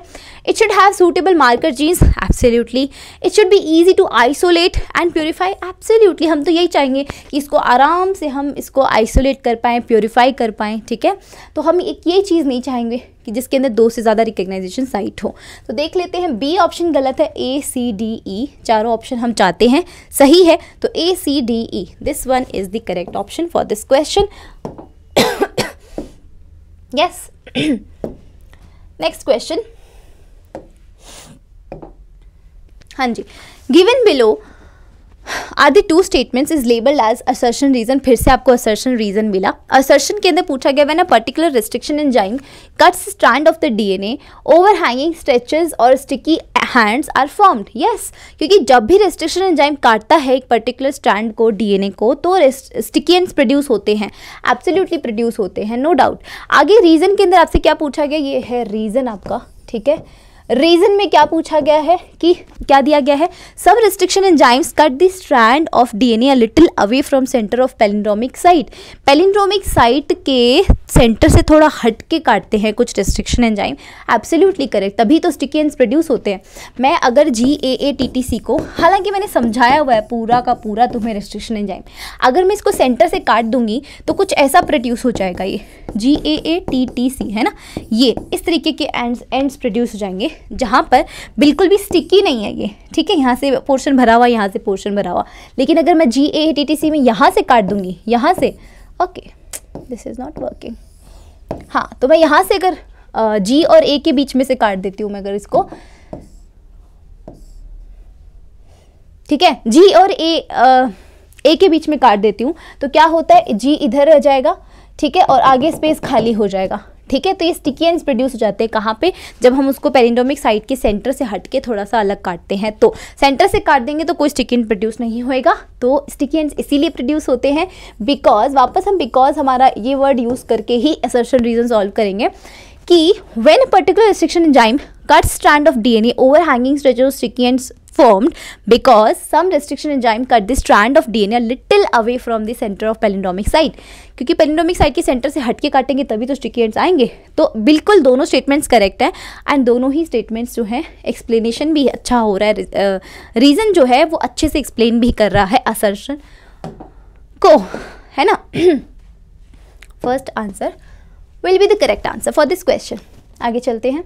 it should have suitable marker genes absolutely it should be easy to isolate and purify absolutely हम तो यही चाहेंगे कि इसको आराम से हम इसको आइसोलेट कर पाएँ प्योरीफाई कर पाएँ ठीक है तो हम एक ये चीज़ नहीं चाहेंगे कि जिसके अंदर दो से ज़्यादा रिकग्नाइजेशन साइट हो तो देख लेते हैं बी ऑप्शन गलत है ए सी डी ई चारों ऑप्शन हम चाहते हैं सही है तो A C D E this one is the correct option for this question yes next question हाँ जी given below are the two statements is labelled as assertion reason फिर से आपको असर्शन रीजन मिला असर्शन के अंदर पूछा गया when a particular restriction enzyme cuts strand of the DNA hanging stretches और sticky ends are formed yes क्योंकि जब भी रेस्ट्रिक्शन एंजाइम काटता है एक पर्टिकुलर स्टैंड को डीएनए को तो स्टिकी एंड प्रोड्यूस होते हैं एब्सोल्यूटली प्रोड्यूस होते हैं नो डाउट आगे रीज़न के अंदर आपसे क्या पूछा गया ये है रीज़न आपका ठीक है रीजन में क्या पूछा गया है कि क्या दिया गया है सब restriction enzymes cut the strand of DNA a little away from centre of palindromic site palindromic site के सेंटर से थोड़ा हट के काटते हैं कुछ रिस्ट्रिक्शन एंजाइम एब्सोल्युटली करेक्ट तभी तो स्टिकी एंड प्रोड्यूस होते हैं मैं अगर जी ए ए टी टी सी को हालांकि मैंने समझाया हुआ है पूरा का पूरा तुम्हें रिस्ट्रिक्शन एंजाइम अगर मैं इसको सेंटर से काट दूंगी तो कुछ ऐसा प्रोड्यूस हो जाएगा ये जी ए ए टी टी सी है ना ये इस तरीके के एंड्स एंड्स प्रोड्यूस हो जाएंगे जहाँ पर बिल्कुल भी स्टिकी नहीं है ये ठीक है यहाँ से पोर्शन भरा हुआ यहाँ से पोर्शन भरा हुआ लेकिन अगर मैं जी ए टी टी सी में यहाँ से काट दूँगी यहाँ से okay this is not working हाँ तो मैं यहाँ से अगर जी और ए के बीच में से काट देती हूँ मैं अगर इसको ठीक है जी और ए ए के बीच में काट देती हूँ तो क्या होता है जी इधर रह जाएगा ठीक है और आगे स्पेस खाली हो जाएगा ठीक है तो ये स्टिकी एंड प्रोड्यूस हो जाते हैं कहाँ पे जब हम उसको पेरिंडोमिक साइड के सेंटर से हट के थोड़ा सा अलग काटते हैं तो सेंटर से काट देंगे तो कोई स्टिकी एंड प्रोड्यूस नहीं होएगा तो स्टिकी एंड इसीलिए प्रोड्यूस होते हैं बिकॉज वापस हम बिकॉज हमारा ये वर्ड यूज़ करके ही असर्शन रीजन सॉल्व करेंगे कि when particular restriction enzyme cut strand of DNA overhanging stretches sticky end formed because some restriction enzyme cut the strand of DNA little away from the center of palindromic site क्योंकि palindromic site के centre से हटके काटेंगे तभी तो sticky ends आएंगे तो बिल्कुल दोनों स्टेटमेंट्स करेक्ट है एंड दोनों ही स्टेटमेंट्स जो है एक्सप्लेनेशन भी अच्छा हो रहा है रीज़न जो है वो अच्छे से एक्सप्लेन भी कर रहा है असर्शन को है ना first answer will be the correct answer for this question आगे चलते हैं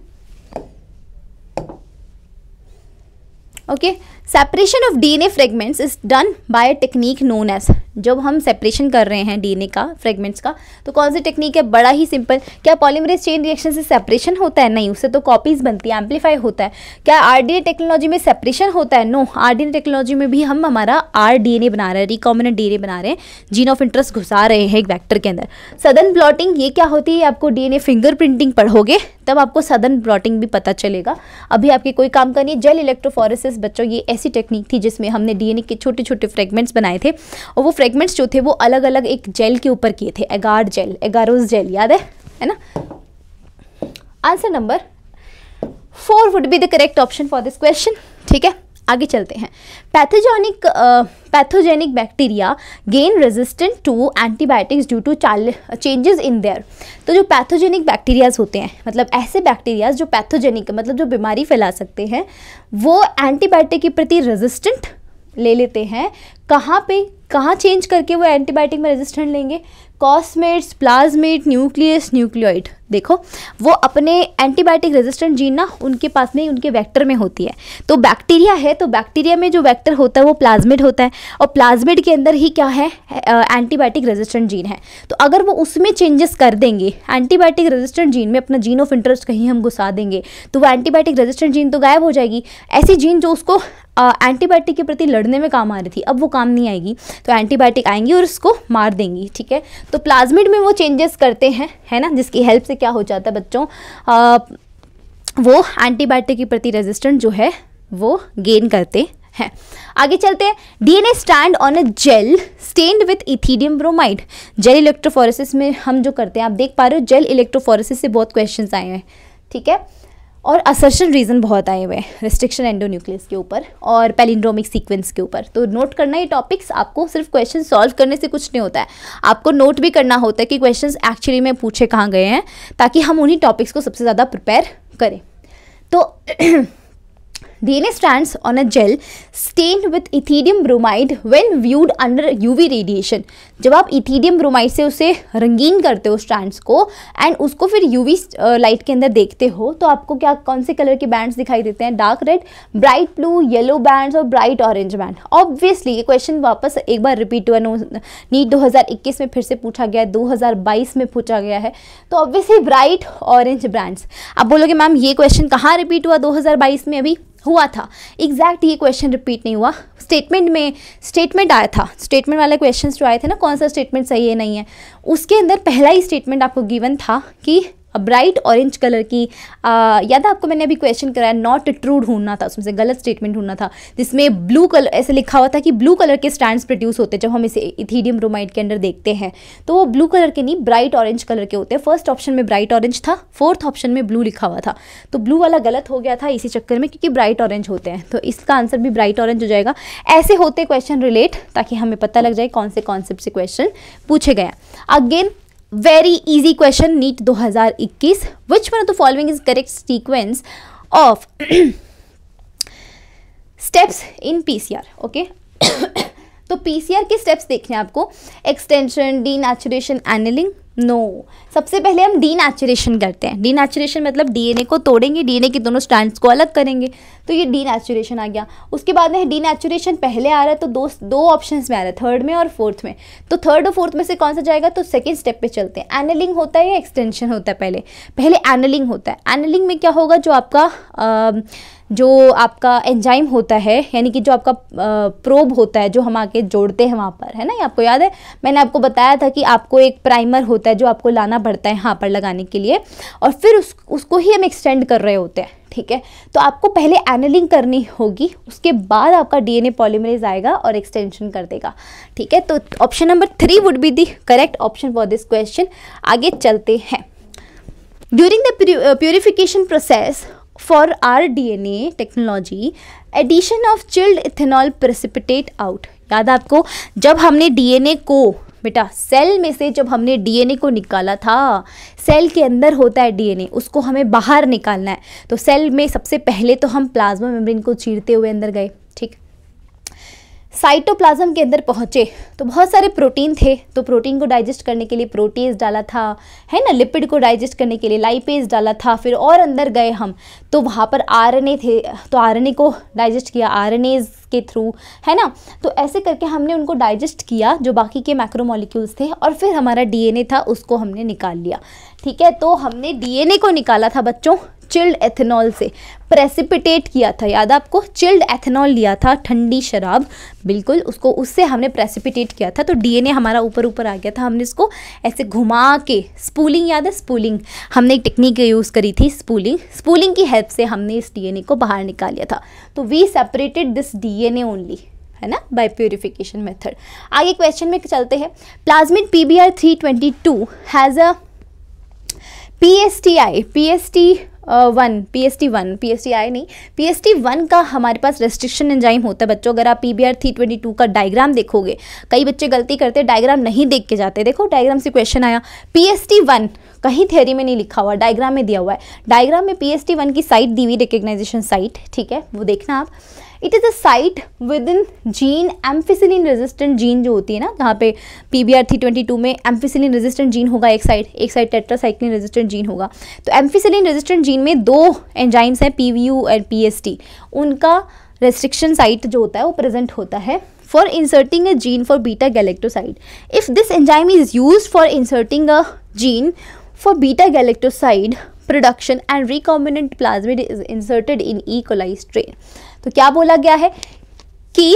okay separation of DNA fragments is done by technique known as जब हम सेपरेशन कर रहे हैं डीएनए का फ्रेगमेंट्स का तो कौन सी टेक्निक है बड़ा ही सिंपल क्या पॉलीमरेज चेन रिएक्शन से सेपरेशन होता है नहीं उससे तो कॉपीज बनती है एम्पलीफाई होता है क्या आरडीएनए टेक्नोलॉजी में सेपरेशन होता है नो आरडीएनए टेक्नोलॉजी में भी हम हमारा आरडीएनए बना रहे हैं रिकॉम्बिनेंट डीएनए बना रहे हैं जीन ऑफ इंटरेस्ट घुसा रहे हैं एक वैक्टर के अंदर सदन ब्लॉटिंग ये क्या होती है आपको डीएनए फिंगर प्रिंटिंग पढ़ोगे तब आपको सदन ब्लॉटिंग भी पता चलेगा अभी आपकी कोई काम करनी है जेल इलेक्ट्रोफोरेसिस बच्चों ये ऐसी टेक्निक थी जिसमें हमने डीएनए के छोटे छोटे फ्रेगमेंट्स बनाए थे और वो फ्रेगमेंट्स जो थे वो अलग अलग एक जेल के ऊपर किए थे एगार्ड जेल एगारोज जेल याद है है ना answer number four would be the correct option for this question ठीक है आगे चलते हैं pathogenic pathogenic bacteria gain resistant to antibiotics due to changes in their तो जो पैथोजेनिक बैक्टीरियाज होते हैं मतलब ऐसे बैक्टीरियाज जो पैथोजेनिक मतलब जो बीमारी फैला सकते हैं वो एंटीबायोटिक के प्रति रेजिस्टेंट ले लेते हैं कहाँ पे कहाँ चेंज करके वो एंटीबायोटिक में रेजिस्टेंट लेंगे कॉस्मेट्स प्लाज्मेट न्यूक्लियस न्यूक्लियोइड देखो वो अपने एंटीबायोटिक रेजिस्टेंट जीन ना उनके पास में उनके वैक्टर में होती है तो बैक्टीरिया है तो बैक्टीरिया में जो वैक्टर होता है वो प्लाज्मिड होता है और प्लाज्मिड के अंदर ही क्या है एंटीबायोटिक रेजिस्टेंट जीन है तो अगर वो उसमें चेंजेस कर देंगे एंटीबायोटिक रेजिस्टेंट जीन में अपना जीन ऑफ इंटरेस्ट कहीं हम घुसा देंगे तो वो एंटीबायोटिक रेजिस्टेंट जीन तो गायब हो जाएगी ऐसी जीन जो उसको एंटीबायोटिक के प्रति लड़ने में काम आ रही थी अब वो काम नहीं आएगी तो एंटीबायोटिक आएंगी और उसको मार देंगी ठीक है तो प्लाज्मिड में वो चेंजेस करते हैं है ना जिसकी हेल्प से से क्या हो जाता है बच्चों आ, वो एंटीबायोटिक के प्रति रेजिस्टेंट जो है वो गेन करते हैं आगे चलते हैं DNA strand on a gel stained with ethidium bromide gel electrophoresis में हम जो करते हैं आप देख पा रहे हो जेल इलेक्ट्रोफोरेसिस से बहुत क्वेश्चन आए हैं ठीक है और असर्शन रीज़न बहुत आए हुए हैं रिस्ट्रिक्शन एंडोन्यूक्लियस के ऊपर और पेलिंड्रोमिक सीक्वेंस के ऊपर तो नोट करना ये टॉपिक्स आपको सिर्फ क्वेश्चन सॉल्व करने से कुछ नहीं होता है आपको नोट भी करना होता है कि क्वेश्चन एक्चुअली में पूछे कहाँ गए हैं ताकि हम उन्हीं टॉपिक्स को सबसे ज़्यादा प्रिपेयर करें तो <clears throat> DNA strands on a gel stain with ethidium bromide when viewed under UV radiation जब आप इथीडियम ब्रोमाइड से उसे रंगीन करते हो strands को एंड उसको फिर यूवी लाइट के अंदर देखते हो तो आपको क्या कौन से कलर के बैंड्स दिखाई देते हैं dark red bright blue yellow bands और ब्राइट ऑरेंज बैंड ऑब्वियसली ये क्वेश्चन वापस एक बार रिपीट हुआ नीट दो हजार इक्कीस में फिर से पूछा गया है दो हज़ार बाईस में पूछा गया है तो ऑब्वियसली ब्राइट ऑरेंज ब्रांड्स आप बोलोगे मैम ये क्वेश्चन कहाँ रिपीट हुआ दो हज़ार बाईस में अभी हुआ था एग्जैक्ट ये क्वेश्चन रिपीट नहीं हुआ स्टेटमेंट में स्टेटमेंट आया था स्टेटमेंट वाले क्वेश्चन जो आए थे ना कौन सा स्टेटमेंट सही है नहीं है उसके अंदर पहला ही स्टेटमेंट आपको गिवन था कि ब्राइट ऑरेंज कलर की याद है आपको मैंने अभी क्वेश्चन कराया नॉट ट्रू ढूंढना था उसमें से गलत स्टेटमेंट ढूंढना था जिसमें ब्लू कलर ऐसे लिखा हुआ था कि ब्लू कलर के स्टैंड प्रोड्यूस होते हैं जब हम इसे इथीडियम ब्रोमाइड के अंदर देखते हैं तो वो ब्लू कलर के नहीं ब्राइट ऑरेंज कलर के होते हैं फर्स्ट ऑप्शन में ब्राइट ऑरेंज था फोर्थ ऑप्शन में ब्लू लिखा हुआ था तो ब्लू वाला गलत हो गया था इसी चक्कर में क्योंकि ब्राइट ऑरेंज होते हैं तो इसका आंसर भी ब्राइट ऑरेंज हो जाएगा ऐसे होते क्वेश्चन रिलेट ताकि हमें पता लग जाए कौन से कॉन्सेप्ट से क्वेश्चन पूछे गए again very easy question neat 2021 which one of the following is correct sequence of steps in pcr okay तो पीसीआर के स्टेप्स देखने आपको एक्सटेंशन डी नेचुरेशन एनलिंग नो सबसे पहले हम डी नेचुरेशन करते हैं डी नेचुरेशन मतलब डीएनए को तोड़ेंगे डीएनए के दोनों स्टैंड्स को अलग करेंगे तो ये डी नेचुरेशन आ गया उसके बाद में डी नेचुरेशन पहले आ रहा है तो दो दो ऑप्शन में आ रहा है थर्ड में और फोर्थ में तो थर्ड और फोर्थ में से कौन सा जाएगा तो सेकेंड स्टेप पर चलते हैं एनलिंग होता है या एक्सटेंशन होता है पहले पहले एनलिंग होता है एनलिंग में क्या होगा जो आपका आ, जो आपका एंजाइम होता है यानी कि जो आपका प्रोब होता है जो हम आके जोड़ते हैं वहाँ पर है ना ये आपको याद है मैंने आपको बताया था कि आपको एक प्राइमर होता है जो आपको लाना पड़ता है यहाँ पर लगाने के लिए और फिर उस उसको ही हम एक्सटेंड कर रहे होते हैं ठीक है तो आपको पहले एनलिंग करनी होगी उसके बाद आपका डीएनए पॉलीमरेज आएगा और एक्सटेंशन कर देगा ठीक है तो option number three would be the correct option for this question आगे चलते हैं during the purification process for R D N A technology addition of chilled ethanol precipitate out याद आपको जब हमने डीएनए को बेटा सेल में से जब हमने डीएनए को निकाला था सेल के अंदर होता है डीएनए उसको हमें बाहर निकालना है तो सेल में सबसे पहले तो हम प्लाज्मा मेम्ब्रेन को चीरते हुए अंदर गए ठीक साइटोप्लाज्म के अंदर पहुँचे तो बहुत सारे प्रोटीन थे तो प्रोटीन को डाइजेस्ट करने के लिए प्रोटीज डाला था है ना लिपिड को डाइजेस्ट करने के लिए लाइपेज डाला था फिर और अंदर गए हम तो वहाँ पर आरएनए थे तो आरएनए को डाइजेस्ट किया आरएनएज के थ्रू है ना तो ऐसे करके हमने उनको डाइजेस्ट किया जो बाकी के माइक्रोमोलिक्यूल्स थे और फिर हमारा डी था उसको हमने निकाल लिया ठीक है तो हमने डी को निकाला था बच्चों चिल्ड एथेनॉल से प्रेसिपिटेट किया था याद आपको चिल्ड एथेनॉल लिया था ठंडी शराब बिल्कुल उसको उससे हमने प्रेसिपिटेट किया था तो डीएनए हमारा ऊपर ऊपर आ गया था हमने इसको ऐसे घुमा के स्पूलिंग याद है स्पूलिंग हमने एक टेक्निक यूज़ करी थी स्पूलिंग स्पूलिंग की हेल्प से हमने इस डी को बाहर निकाल लिया था तो we separated this D only है ना बाय प्योरिफिकेशन मेथड आगे क्वेश्चन में चलते हैं plasmid P B R three twenty two has a P S T I P S T one P S T one P S T I नहीं P S T one का हमारे पास restriction enzyme होता है बच्चों अगर आप P B R three twenty two का diagram देखोगे कई बच्चे गलती करते डायग्राम नहीं देख के जाते देखो डायग्राम से क्वेश्चन आया पी एस टी वन कहीं थ्योरी में नहीं लिखा हुआ डायग्राम में दिया हुआ है डायग्राम में पी एस टी वन की साइट दी हुई रिकग्नाइजेशन साइट ठीक है वो देखना आप it is a site with in gene ampicillin resistant gene जो होती है ना जहाँ पे P B R three twenty two में एम्फिसिलिन रेजिस्टेंट जीन होगा एक साइड एक साइड टेट्रासाइक्लिन रेजिस्टेंट जीन होगा तो एम्फिसिलिन रेजिस्टेंट जीन में दो एंजाइम्स हैं P V U and P S T उनका रेस्ट्रिक्शन साइट जो होता है वो प्रेजेंट होता है for inserting a gene for beta galactoside if this enzyme is use for inserting a gene for beta galactoside production and recombinant plasmid is inserted in E coli strain तो क्या बोला गया है कि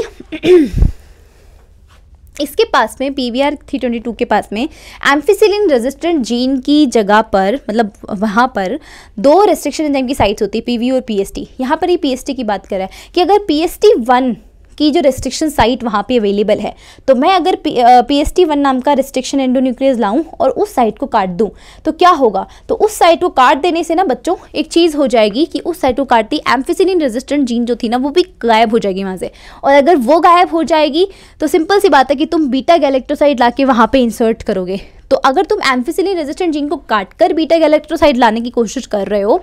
इसके पास में P V R three twenty two के पास में एम्फिसिलिन रेजिस्टेंट जीन की जगह पर मतलब वहाँ पर दो रेस्ट्रिक्शन एंजाइम की साइट्स होती है पी वी और पी एस टी यहाँ पर ही पी एस टी की बात कर रहा है कि अगर पी एस टी वन की जो रेस्ट्रिक्शन साइट वहाँ पे अवेलेबल है तो मैं अगर पी एस टी वन नाम का रेस्ट्रिक्शन एंडोन्यूक्लियस लाऊं और उस साइट को काट दूं तो क्या होगा तो उस साइट को काट देने से ना बच्चों एक चीज़ हो जाएगी कि उस साइट को काटती एम्फिसिन रेजिस्टेंट जीन जो थी ना वो भी गायब हो जाएगी वहाँ से और अगर वो गायब हो जाएगी तो सिंपल सी बात है कि तुम बीटा गैलेक्ट्रोसाइड ला के वहाँ पर इंसर्ट करोगे तो अगर तुम एम्फिसिलिन रेजिस्टेंट जीन को काटकर बीटा गैलेक्ट्रोसाइड लाने की कोशिश कर रहे हो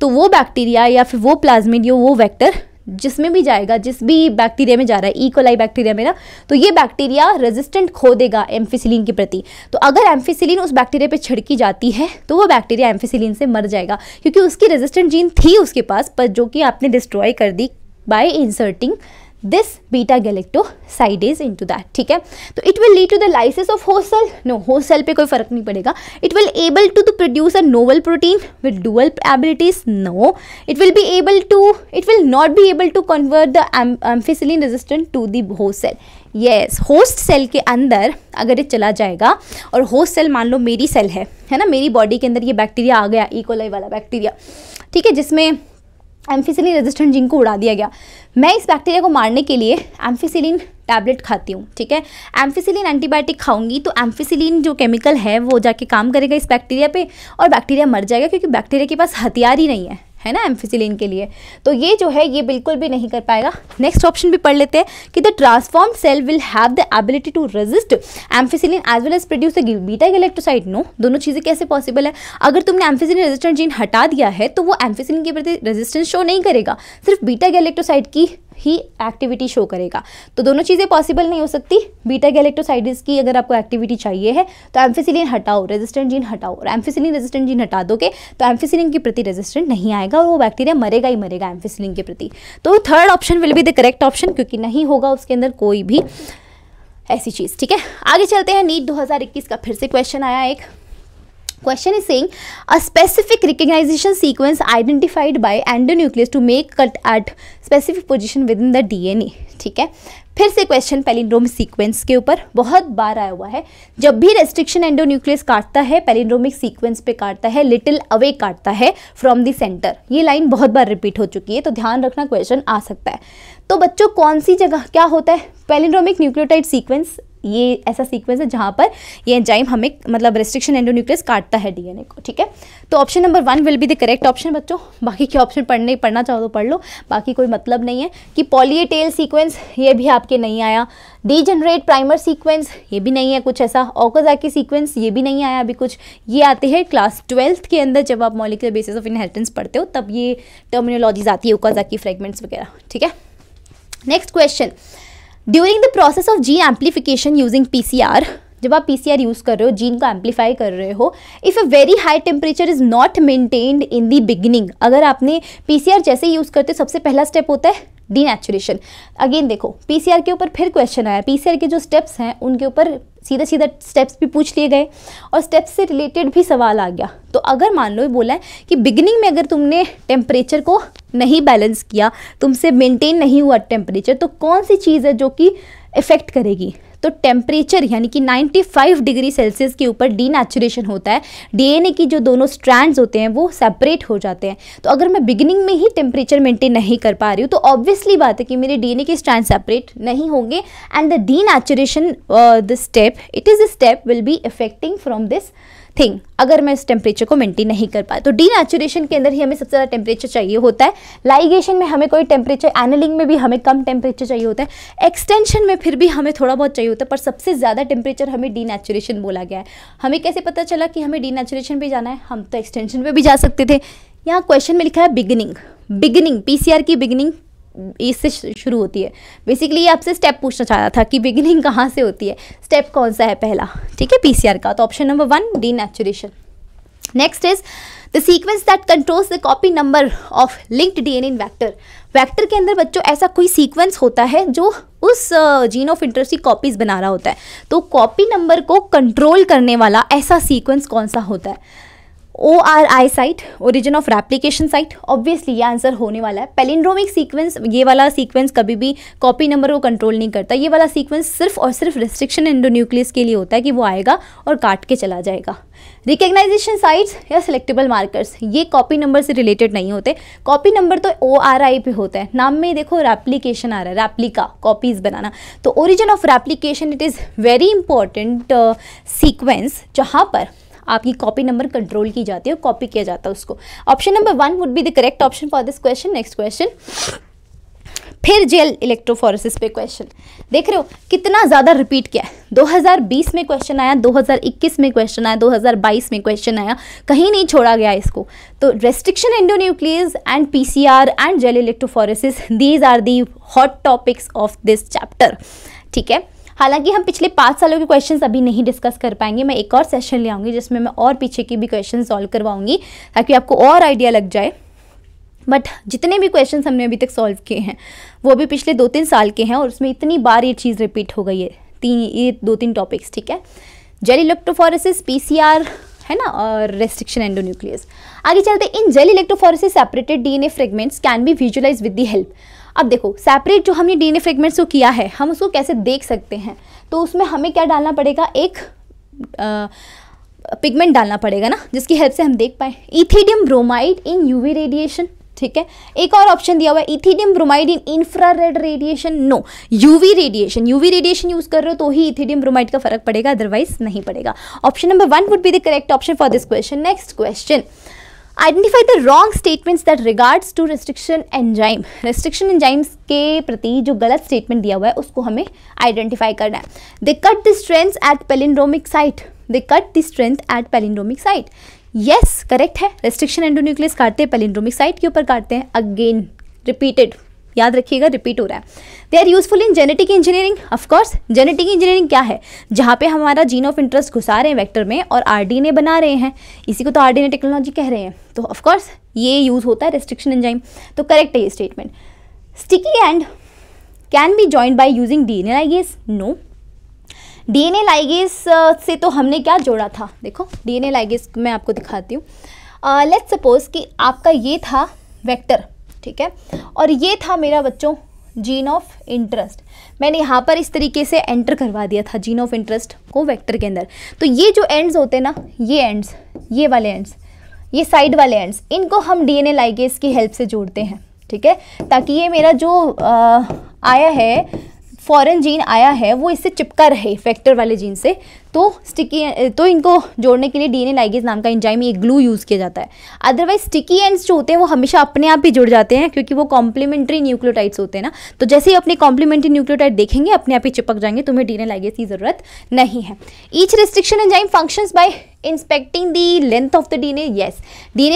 तो वो बैक्टीरिया या फिर वो प्लाज्मिडियो वो वैक्टर जिसमें भी जाएगा जिस भी बैक्टीरिया में जा रहा है ईकोलाई e. बैक्टीरिया में ना तो ये बैक्टीरिया रेजिस्टेंट खो देगा एम्फिसिलिन के प्रति तो अगर एम्फिसिलिन उस बैक्टीरिया पर छिड़की जाती है तो वो बैक्टीरिया एम्फिसिलिन से मर जाएगा क्योंकि उसकी रेजिस्टेंट जीन थी उसके पास पर जो कि आपने डिस्ट्रॉय कर दी by inserting this beta side is into that ठीक है तो it will lead to the lysis of host cell no host cell पे कोई फर्क नहीं पड़ेगा it will able to to produce a novel protein with dual abilities no it will be able to it will not be able to convert the ampicillin resistant to the host cell yes host cell के अंदर अगर ये चला जाएगा और host cell मान लो मेरी cell है है ना मेरी बॉडी के अंदर ये बैक्टीरिया आ गया इकोलाई e. वाला बैक्टीरिया ठीक है जिसमें एम्फिसिलिन रेजिस्टेंट जिंक को उड़ा दिया गया मैं इस बैक्टीरिया को मारने के लिए एम्फिसिलिन टैबलेट खाती हूँ ठीक है एम्फिसिलिन एंटीबायोटिक खाऊंगी तो एम्फिसिलिन जो केमिकल है वो जाके काम करेगा इस बैक्टीरिया पे और बैक्टीरिया मर जाएगा क्योंकि बैक्टीरिया के पास हथियार ही नहीं है है ना एम्फिसिलिन के लिए तो ये जो है ये बिल्कुल भी नहीं कर पाएगा नेक्स्ट ऑप्शन भी पढ़ लेते हैं कि the transform cell will have the ability to resist ampicillin as well as produce a beta electroside no दोनों चीज़ें कैसे पॉसिबल है अगर तुमने एम्फिसिलिन रेजिस्टेंट जीन हटा दिया है तो वो एम्फिसिलिन के प्रति रेजिस्टेंस शो नहीं करेगा सिर्फ बीटा इलेक्ट्रोसाइड की ही एक्टिविटी शो करेगा तो दोनों चीज़ें पॉसिबल नहीं हो सकती बीटा गैलेक्ट्रोसाइडिस की अगर आपको एक्टिविटी चाहिए है तो एम्फिसिलिन हटाओ रेजिस्टेंट जीन हटाओ और एम्फिसिलिन रेजिस्टेंट जीन हटा दोगे तो एम्फिसिलिन के प्रति रेजिस्टेंट नहीं आएगा और वो बैक्टीरिया मरेगा ही मरेगा एम्फिसिलिन के प्रति तो third option will be the correct option क्योंकि नहीं होगा उसके अंदर कोई भी ऐसी चीज़ ठीक है आगे चलते हैं नीट 2021 का फिर से क्वेश्चन आया एक Question is saying a specific recognition sequence identified by endonucleus to make cut at specific position within the DNA. ठीक है फिर से क्वेश्चन पेलिंड्रोम सीक्वेंस के ऊपर बहुत बार आया हुआ है जब भी रेस्ट्रिक्शन एंडोन्यूक्लियस काटता है पेलिंड्रोमिक सीक्वेंस पे काटता है लिटिल अवे काटता है फ्रॉम दी सेंटर ये लाइन बहुत बार रिपीट हो चुकी है तो ध्यान रखना क्वेश्चन आ सकता है तो बच्चों कौन सी जगह क्या होता है पेलिंड्रोमिक न्यूक्लियोटाइड सीक्वेंस ये ऐसा सीक्वेंस है जहाँ पर ये एंजाइम हमें मतलब रेस्ट्रिक्शन एंडोन्यूक्लियस काटता है डीएनए को ठीक है तो option number one will be the correct option बच्चों बाकी के ऑप्शन पढ़ने पढ़ना चाहो तो पढ़ लो बाकी कोई मतलब नहीं है कि पॉलीएटेल सीक्वेंस ये भी आपके नहीं आया डी जनरेट प्राइमर सीक्वेंस ये भी नहीं है कुछ ऐसा की सीक्वेंस ये भी नहीं आया अभी कुछ ये आते हैं क्लास ट्वेल्थ के अंदर जब आप मॉलिकुलर बेसिस ऑफ इनहेरिटेंस पढ़ते हो तब ये टर्मिनोलॉजीज आती है की फ्रेगमेंट्स वगैरह ठीक है next question during the process of gene amplification using P जब आप पी यूज़ कर रहे हो जीन को एम्पलीफाई कर रहे हो if a very high temperature is not maintained in the beginning अगर आपने पी जैसे यूज़ करते हो सबसे पहला स्टेप होता है डीनेचुरेशन अगेन देखो पी के ऊपर फिर क्वेश्चन आया पी के जो स्टेप्स हैं उनके ऊपर सीधा सीधा स्टेप्स भी पूछ लिए गए और स्टेप्स से रिलेटेड भी सवाल आ गया तो अगर मान लो बोला है कि बिगिनिंग में अगर तुमने टेम्परेचर को नहीं बैलेंस किया तुमसे मेंटेन नहीं हुआ टेम्परेचर तो कौन सी चीज़ है जो कि इफ़ेक्ट करेगी तो टेम्परेचर यानी कि 95 डिग्री सेल्सियस के ऊपर डीनेचुरेशन होता है डीएनए की जो दोनों स्ट्रैंड्स होते हैं वो सेपरेट हो जाते हैं तो अगर मैं बिगिनिंग में ही टेम्परेचर मेंटेन नहीं कर पा रही हूँ तो ऑब्वियसली बात है कि मेरे डीएनए के स्ट्रैंड सेपरेट नहीं होंगे and the D the step it is a step will be affecting from this thing अगर मैं इस टेम्परेचर को मेंटेन नहीं कर पाया तो डीनेचुरेशन के अंदर ही हमें सबसे ज़्यादा टेम्परेचर चाहिए होता है लाइगेशन में हमें कोई टेम्परेचर एनलिंग में भी हमें कम टेम्परेचर चाहिए होता है एक्सटेंशन में फिर भी हमें थोड़ा बहुत चाहिए होता है पर सबसे ज़्यादा टेम्परेचर हमें डीनेचुरेशन बोला गया है हमें कैसे पता चला कि हमें डीनेचुरेशन पर जाना है हम तो एक्सटेंशन पर भी जा सकते थे यहाँ क्वेश्चन में लिखा है बिगनिंग बिगिनिंग पीसीआर की बिगिनिंग एज से शुरू होती है बेसिकली ये आपसे स्टेप पूछना चाह रहा था कि बिगिनिंग कहाँ से होती है स्टेप कौन सा है पहला ठीक है पीसीआर का तो option number one denaturation next is the sequence that controls the copy number of linked DNA in vector vector के अंदर बच्चों ऐसा कोई सीक्वेंस होता है जो उस जीन ऑफ इंटरेस्ट की कॉपीज बना रहा होता है तो कॉपी नंबर को कंट्रोल करने वाला ऐसा सीक्वेंस कौन सा होता है O R I site origin of replication site obviously ये आंसर होने वाला है पेलिंड्रोमिक सीक्वेंस ये वाला सीक्वेंस कभी भी कॉपी नंबर को कंट्रोल नहीं करता ये वाला सीक्वेंस सिर्फ और सिर्फ रिस्ट्रिक्शन इंडोन्यूक्लियस के लिए होता है कि वो आएगा और काट के चला जाएगा रिकग्नाइजेशन साइट्स या सिलेक्टेबल मार्कर्स ये कॉपी नंबर से रिलेटेड नहीं होते कॉपी नंबर तो ओ आर आई पे होता है नाम में देखो रेप्लीकेशन आ रहा है रेप्लिका कॉपीज़ बनाना तो origin of replication it is very important sequence जहाँ पर आपकी कॉपी नंबर कंट्रोल की जाती है और कॉपी किया जाता है उसको option number one would be the correct option for this question next question फिर जेल इलेक्ट्रोफोरेसिस पे क्वेश्चन देख रहे हो कितना ज़्यादा रिपीट किया है 2020 में क्वेश्चन आया 2021 में क्वेश्चन आया 2022 में क्वेश्चन आया कहीं नहीं छोड़ा गया इसको तो restriction nucleus and PCR and gel electrophoresis these are the hot topics of this chapter ठीक है हालांकि हम पिछले पाँच सालों के क्वेश्चन अभी नहीं डिस्कस कर पाएंगे मैं एक और सेशन ले आऊँगी जिसमें मैं और पीछे के भी क्वेश्चन सॉल्व करवाऊँगी ताकि आपको और आइडिया लग जाए बट जितने भी क्वेश्चन हमने अभी तक सॉल्व किए हैं वो भी पिछले दो तीन साल के हैं और उसमें इतनी बार ये चीज़ रिपीट हो गई है तीन ये दो तीन टॉपिक्स ठीक है जेल इलेक्ट्रोफोरेसिस पीसीआर है ना और रेस्ट्रिक्शन एंडोन्यूक्लियस आगे चलते in gel electrophoresis separated DNA fragments can be visualise with the help अब देखो सेपरेट जो हमने डीएनए फ्रेगमेंट्स को किया है हम उसको कैसे देख सकते हैं तो उसमें हमें क्या डालना पड़ेगा एक पिगमेंट डालना पड़ेगा ना जिसकी हेल्प से हम देख पाए ethidium bromide in UV radiation ठीक है एक और ऑप्शन दिया हुआ है ethidium bromide in red radiation no UV radiation UV radiation use कर रहे हो तो ही इथीडियम ब्रोमाइड का फर्क पड़ेगा अदरवाइज नहीं पड़ेगा option number one would be the correct option for this question next question identify the wrong statements that regards to restriction enzyme restriction enzymes के प्रति जो गलत स्टेटमेंट दिया हुआ है उसको हमें आइडेंटिफाई करना है they cut the strength at palindromic site they cut the strength at palindromic site yes correct है रेस्ट्रिक्शन एंडोन्यूक्लियस काटते हैं पेलिंड्रोमिक साइट के ऊपर काटते हैं अगेन रिपीटेड याद रखिएगा रिपीट हो रहा है they are useful in genetic engineering of course genetic engineering क्या है जहाँ पे हमारा जीन ऑफ इंटरेस्ट घुसा रहे हैं वैक्टर में और आर बना रहे हैं इसी को तो आर टेक्नोलॉजी कह रहे हैं तो ऑफकोर्स ये यूज़ होता है रेस्ट्रिक्शन एंजाइम तो करेक्ट है ये statement sticky end can be join by using D N A ligase no D N A ligase से तो हमने क्या जोड़ा था देखो डी एन ए लाइगेस मैं आपको दिखाती हूँ लेट्स uh, सपोज कि आपका ये था वैक्टर ठीक है और ये था मेरा बच्चों जीन ऑफ इंटरेस्ट मैंने यहाँ पर इस तरीके से एंटर करवा दिया था जीन ऑफ इंटरेस्ट को वेक्टर के अंदर तो ये जो एंड्स होते हैं ना ये एंड्स ये वाले एंड्स ये साइड वाले एंड्स इनको हम डीएनए लाइगेस की हेल्प से जोड़ते हैं ठीक है ताकि ये मेरा जो आ, आया है फॉरेन जीन आया है वो इससे चिपका रहे फैक्टर वाले जीन से तो स्टिकी तो इनको जोड़ने के लिए ए लाइगेज नाम का इंजाइम ये ग्लू यूज़ किया जाता है अदरवाइज स्टिकी एंड्स जो होते हैं वो हमेशा अपने आप ही जुड़ जाते हैं क्योंकि वो कॉम्प्लीमेंट्री न्यूक्लियोटाइड्स होते हैं ना तो जैसे ही अपने कॉम्प्लीमेंट्री न्यूक्लियोटाइड देखेंगे अपने आप ही चिपक जाएंगे तुम्हें ए लाइगेज की ज़रूरत नहीं है each restriction enzyme functions by inspecting the length of the D N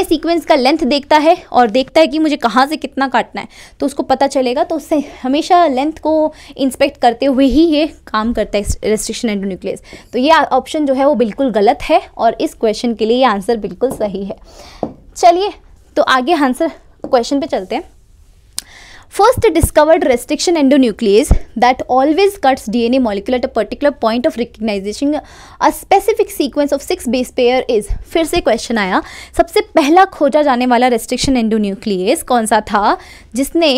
A sequence का लेंथ देखता है और देखता है कि मुझे कहाँ से कितना काटना है तो उसको पता चलेगा तो उससे हमेशा लेंथ को इंस्पेक्ट करते हुए ही ये काम करता है रेस्ट्रिक्शन एंड न्यूक्लियस तो ये ऑप्शन जो है वो बिल्कुल गलत है और इस क्वेश्चन के लिए ये आंसर बिल्कुल सही है चलिए तो आगे आंसर क्वेश्चन पे चलते हैं first discovered restriction endonuclease that always cuts D N A molecular at a particular point of recognition a specific sequence of six base pair is फिर से क्वेश्चन आया सबसे पहला खोजा जाने वाला रेस्ट्रिक्शन एंडो न्यूक्लियस कौन सा था जिसने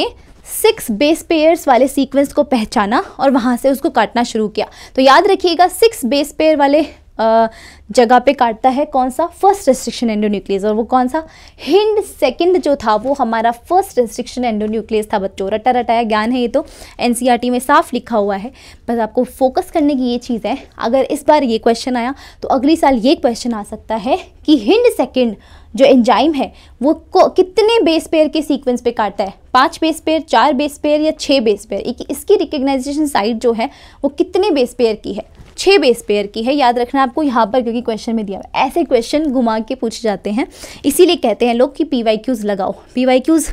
सिक्स बेस पेयर्स वाले सीक्वेंस को पहचाना और वहाँ से उसको काटना शुरू किया तो याद रखिएगा सिक्स बेस पेयर वाले जगह पे काटता है कौन सा फर्स्ट रेस्ट्रिक्शन एंडोन्यूक्लियस और वो कौन सा हिंड सेकंड जो था वो हमारा फर्स्ट रेस्ट्रिक्शन एंडोन्यूक्लियस था बच्चों रटा रटाया ज्ञान है ये तो एनसीईआरटी e में साफ लिखा हुआ है बस आपको फोकस करने की ये चीज़ है अगर इस बार ये क्वेश्चन आया तो अगली साल ये क्वेश्चन आ सकता है कि हिंड सेकेंड जो एंजाइम है वो को कितने बेस पेयर के सीक्वेंस पे काटता है पांच बेस पेयर चार बेस पेयर या छः बेस पेयर इसकी रिकग्नाइजेशन साइट जो है वो कितने बेस पेयर की है छः बेस पेयर की है याद रखना आपको यहाँ पर क्योंकि क्वेश्चन में दिया हुआ ऐसे क्वेश्चन घुमा के पूछे जाते हैं इसीलिए कहते हैं लोग कि पी वाई क्यूज़ लगाओ पी वाई क्यूज़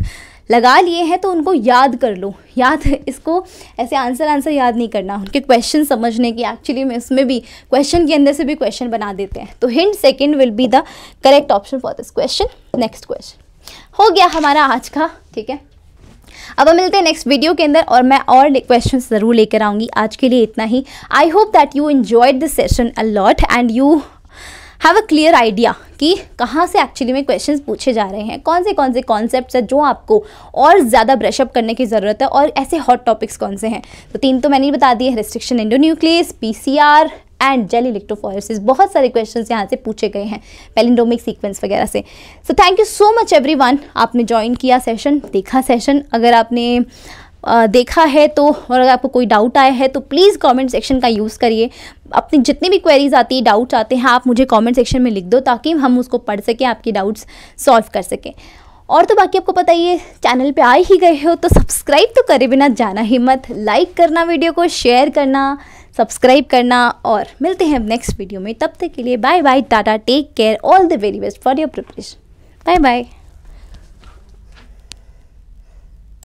लगा लिए हैं तो उनको याद कर लो याद इसको ऐसे आंसर आंसर याद नहीं करना उनके क्वेश्चन समझने की एक्चुअली में उसमें भी क्वेश्चन के अंदर से भी क्वेश्चन बना देते हैं तो hint second will be the correct option for this question next question हो गया हमारा आज का ठीक है अब हम मिलते हैं नेक्स्ट वीडियो के अंदर और मैं और क्वेश्चन ज़रूर लेकर आऊँगी आज के लिए इतना ही I hope that you enjoyed this session a lot and you have a clear idea कि कहाँ से एक्चुअली में क्वेश्चन पूछे जा रहे हैं कौन से कौन से कॉन्सेप्ट है जो आपको और ज़्यादा ब्रशअप करने की ज़रूरत है और ऐसे हॉट टॉपिक्स कौन से हैं तो तीन तो मैंने बता दिए endo endonuclease P C R and gel electrophoresis बहुत सारे क्वेश्चंस यहाँ से पूछे गए हैं पेलिंडोमिक सीक्वेंस वगैरह से so thank you so much everyone आपने ज्वाइन किया सेशन देखा सेशन अगर आपने देखा है तो और अगर आपको कोई डाउट आया है तो प्लीज़ कमेंट सेक्शन का यूज़ करिए अपनी जितनी भी क्वेरीज आती है डाउट्स आते हैं आप मुझे कमेंट सेक्शन में लिख दो ताकि हम उसको पढ़ सकें आपके डाउट्स सॉल्व कर सकें और तो बाकी आपको पता ही है चैनल पे आए ही गए हो तो सब्सक्राइब तो करे बिना जाना हिम्मत लाइक करना वीडियो को शेयर करना सब्सक्राइब करना और मिलते हैं नेक्स्ट वीडियो में तब तक के लिए bye bye tata take care all the very best for your preparation bye bye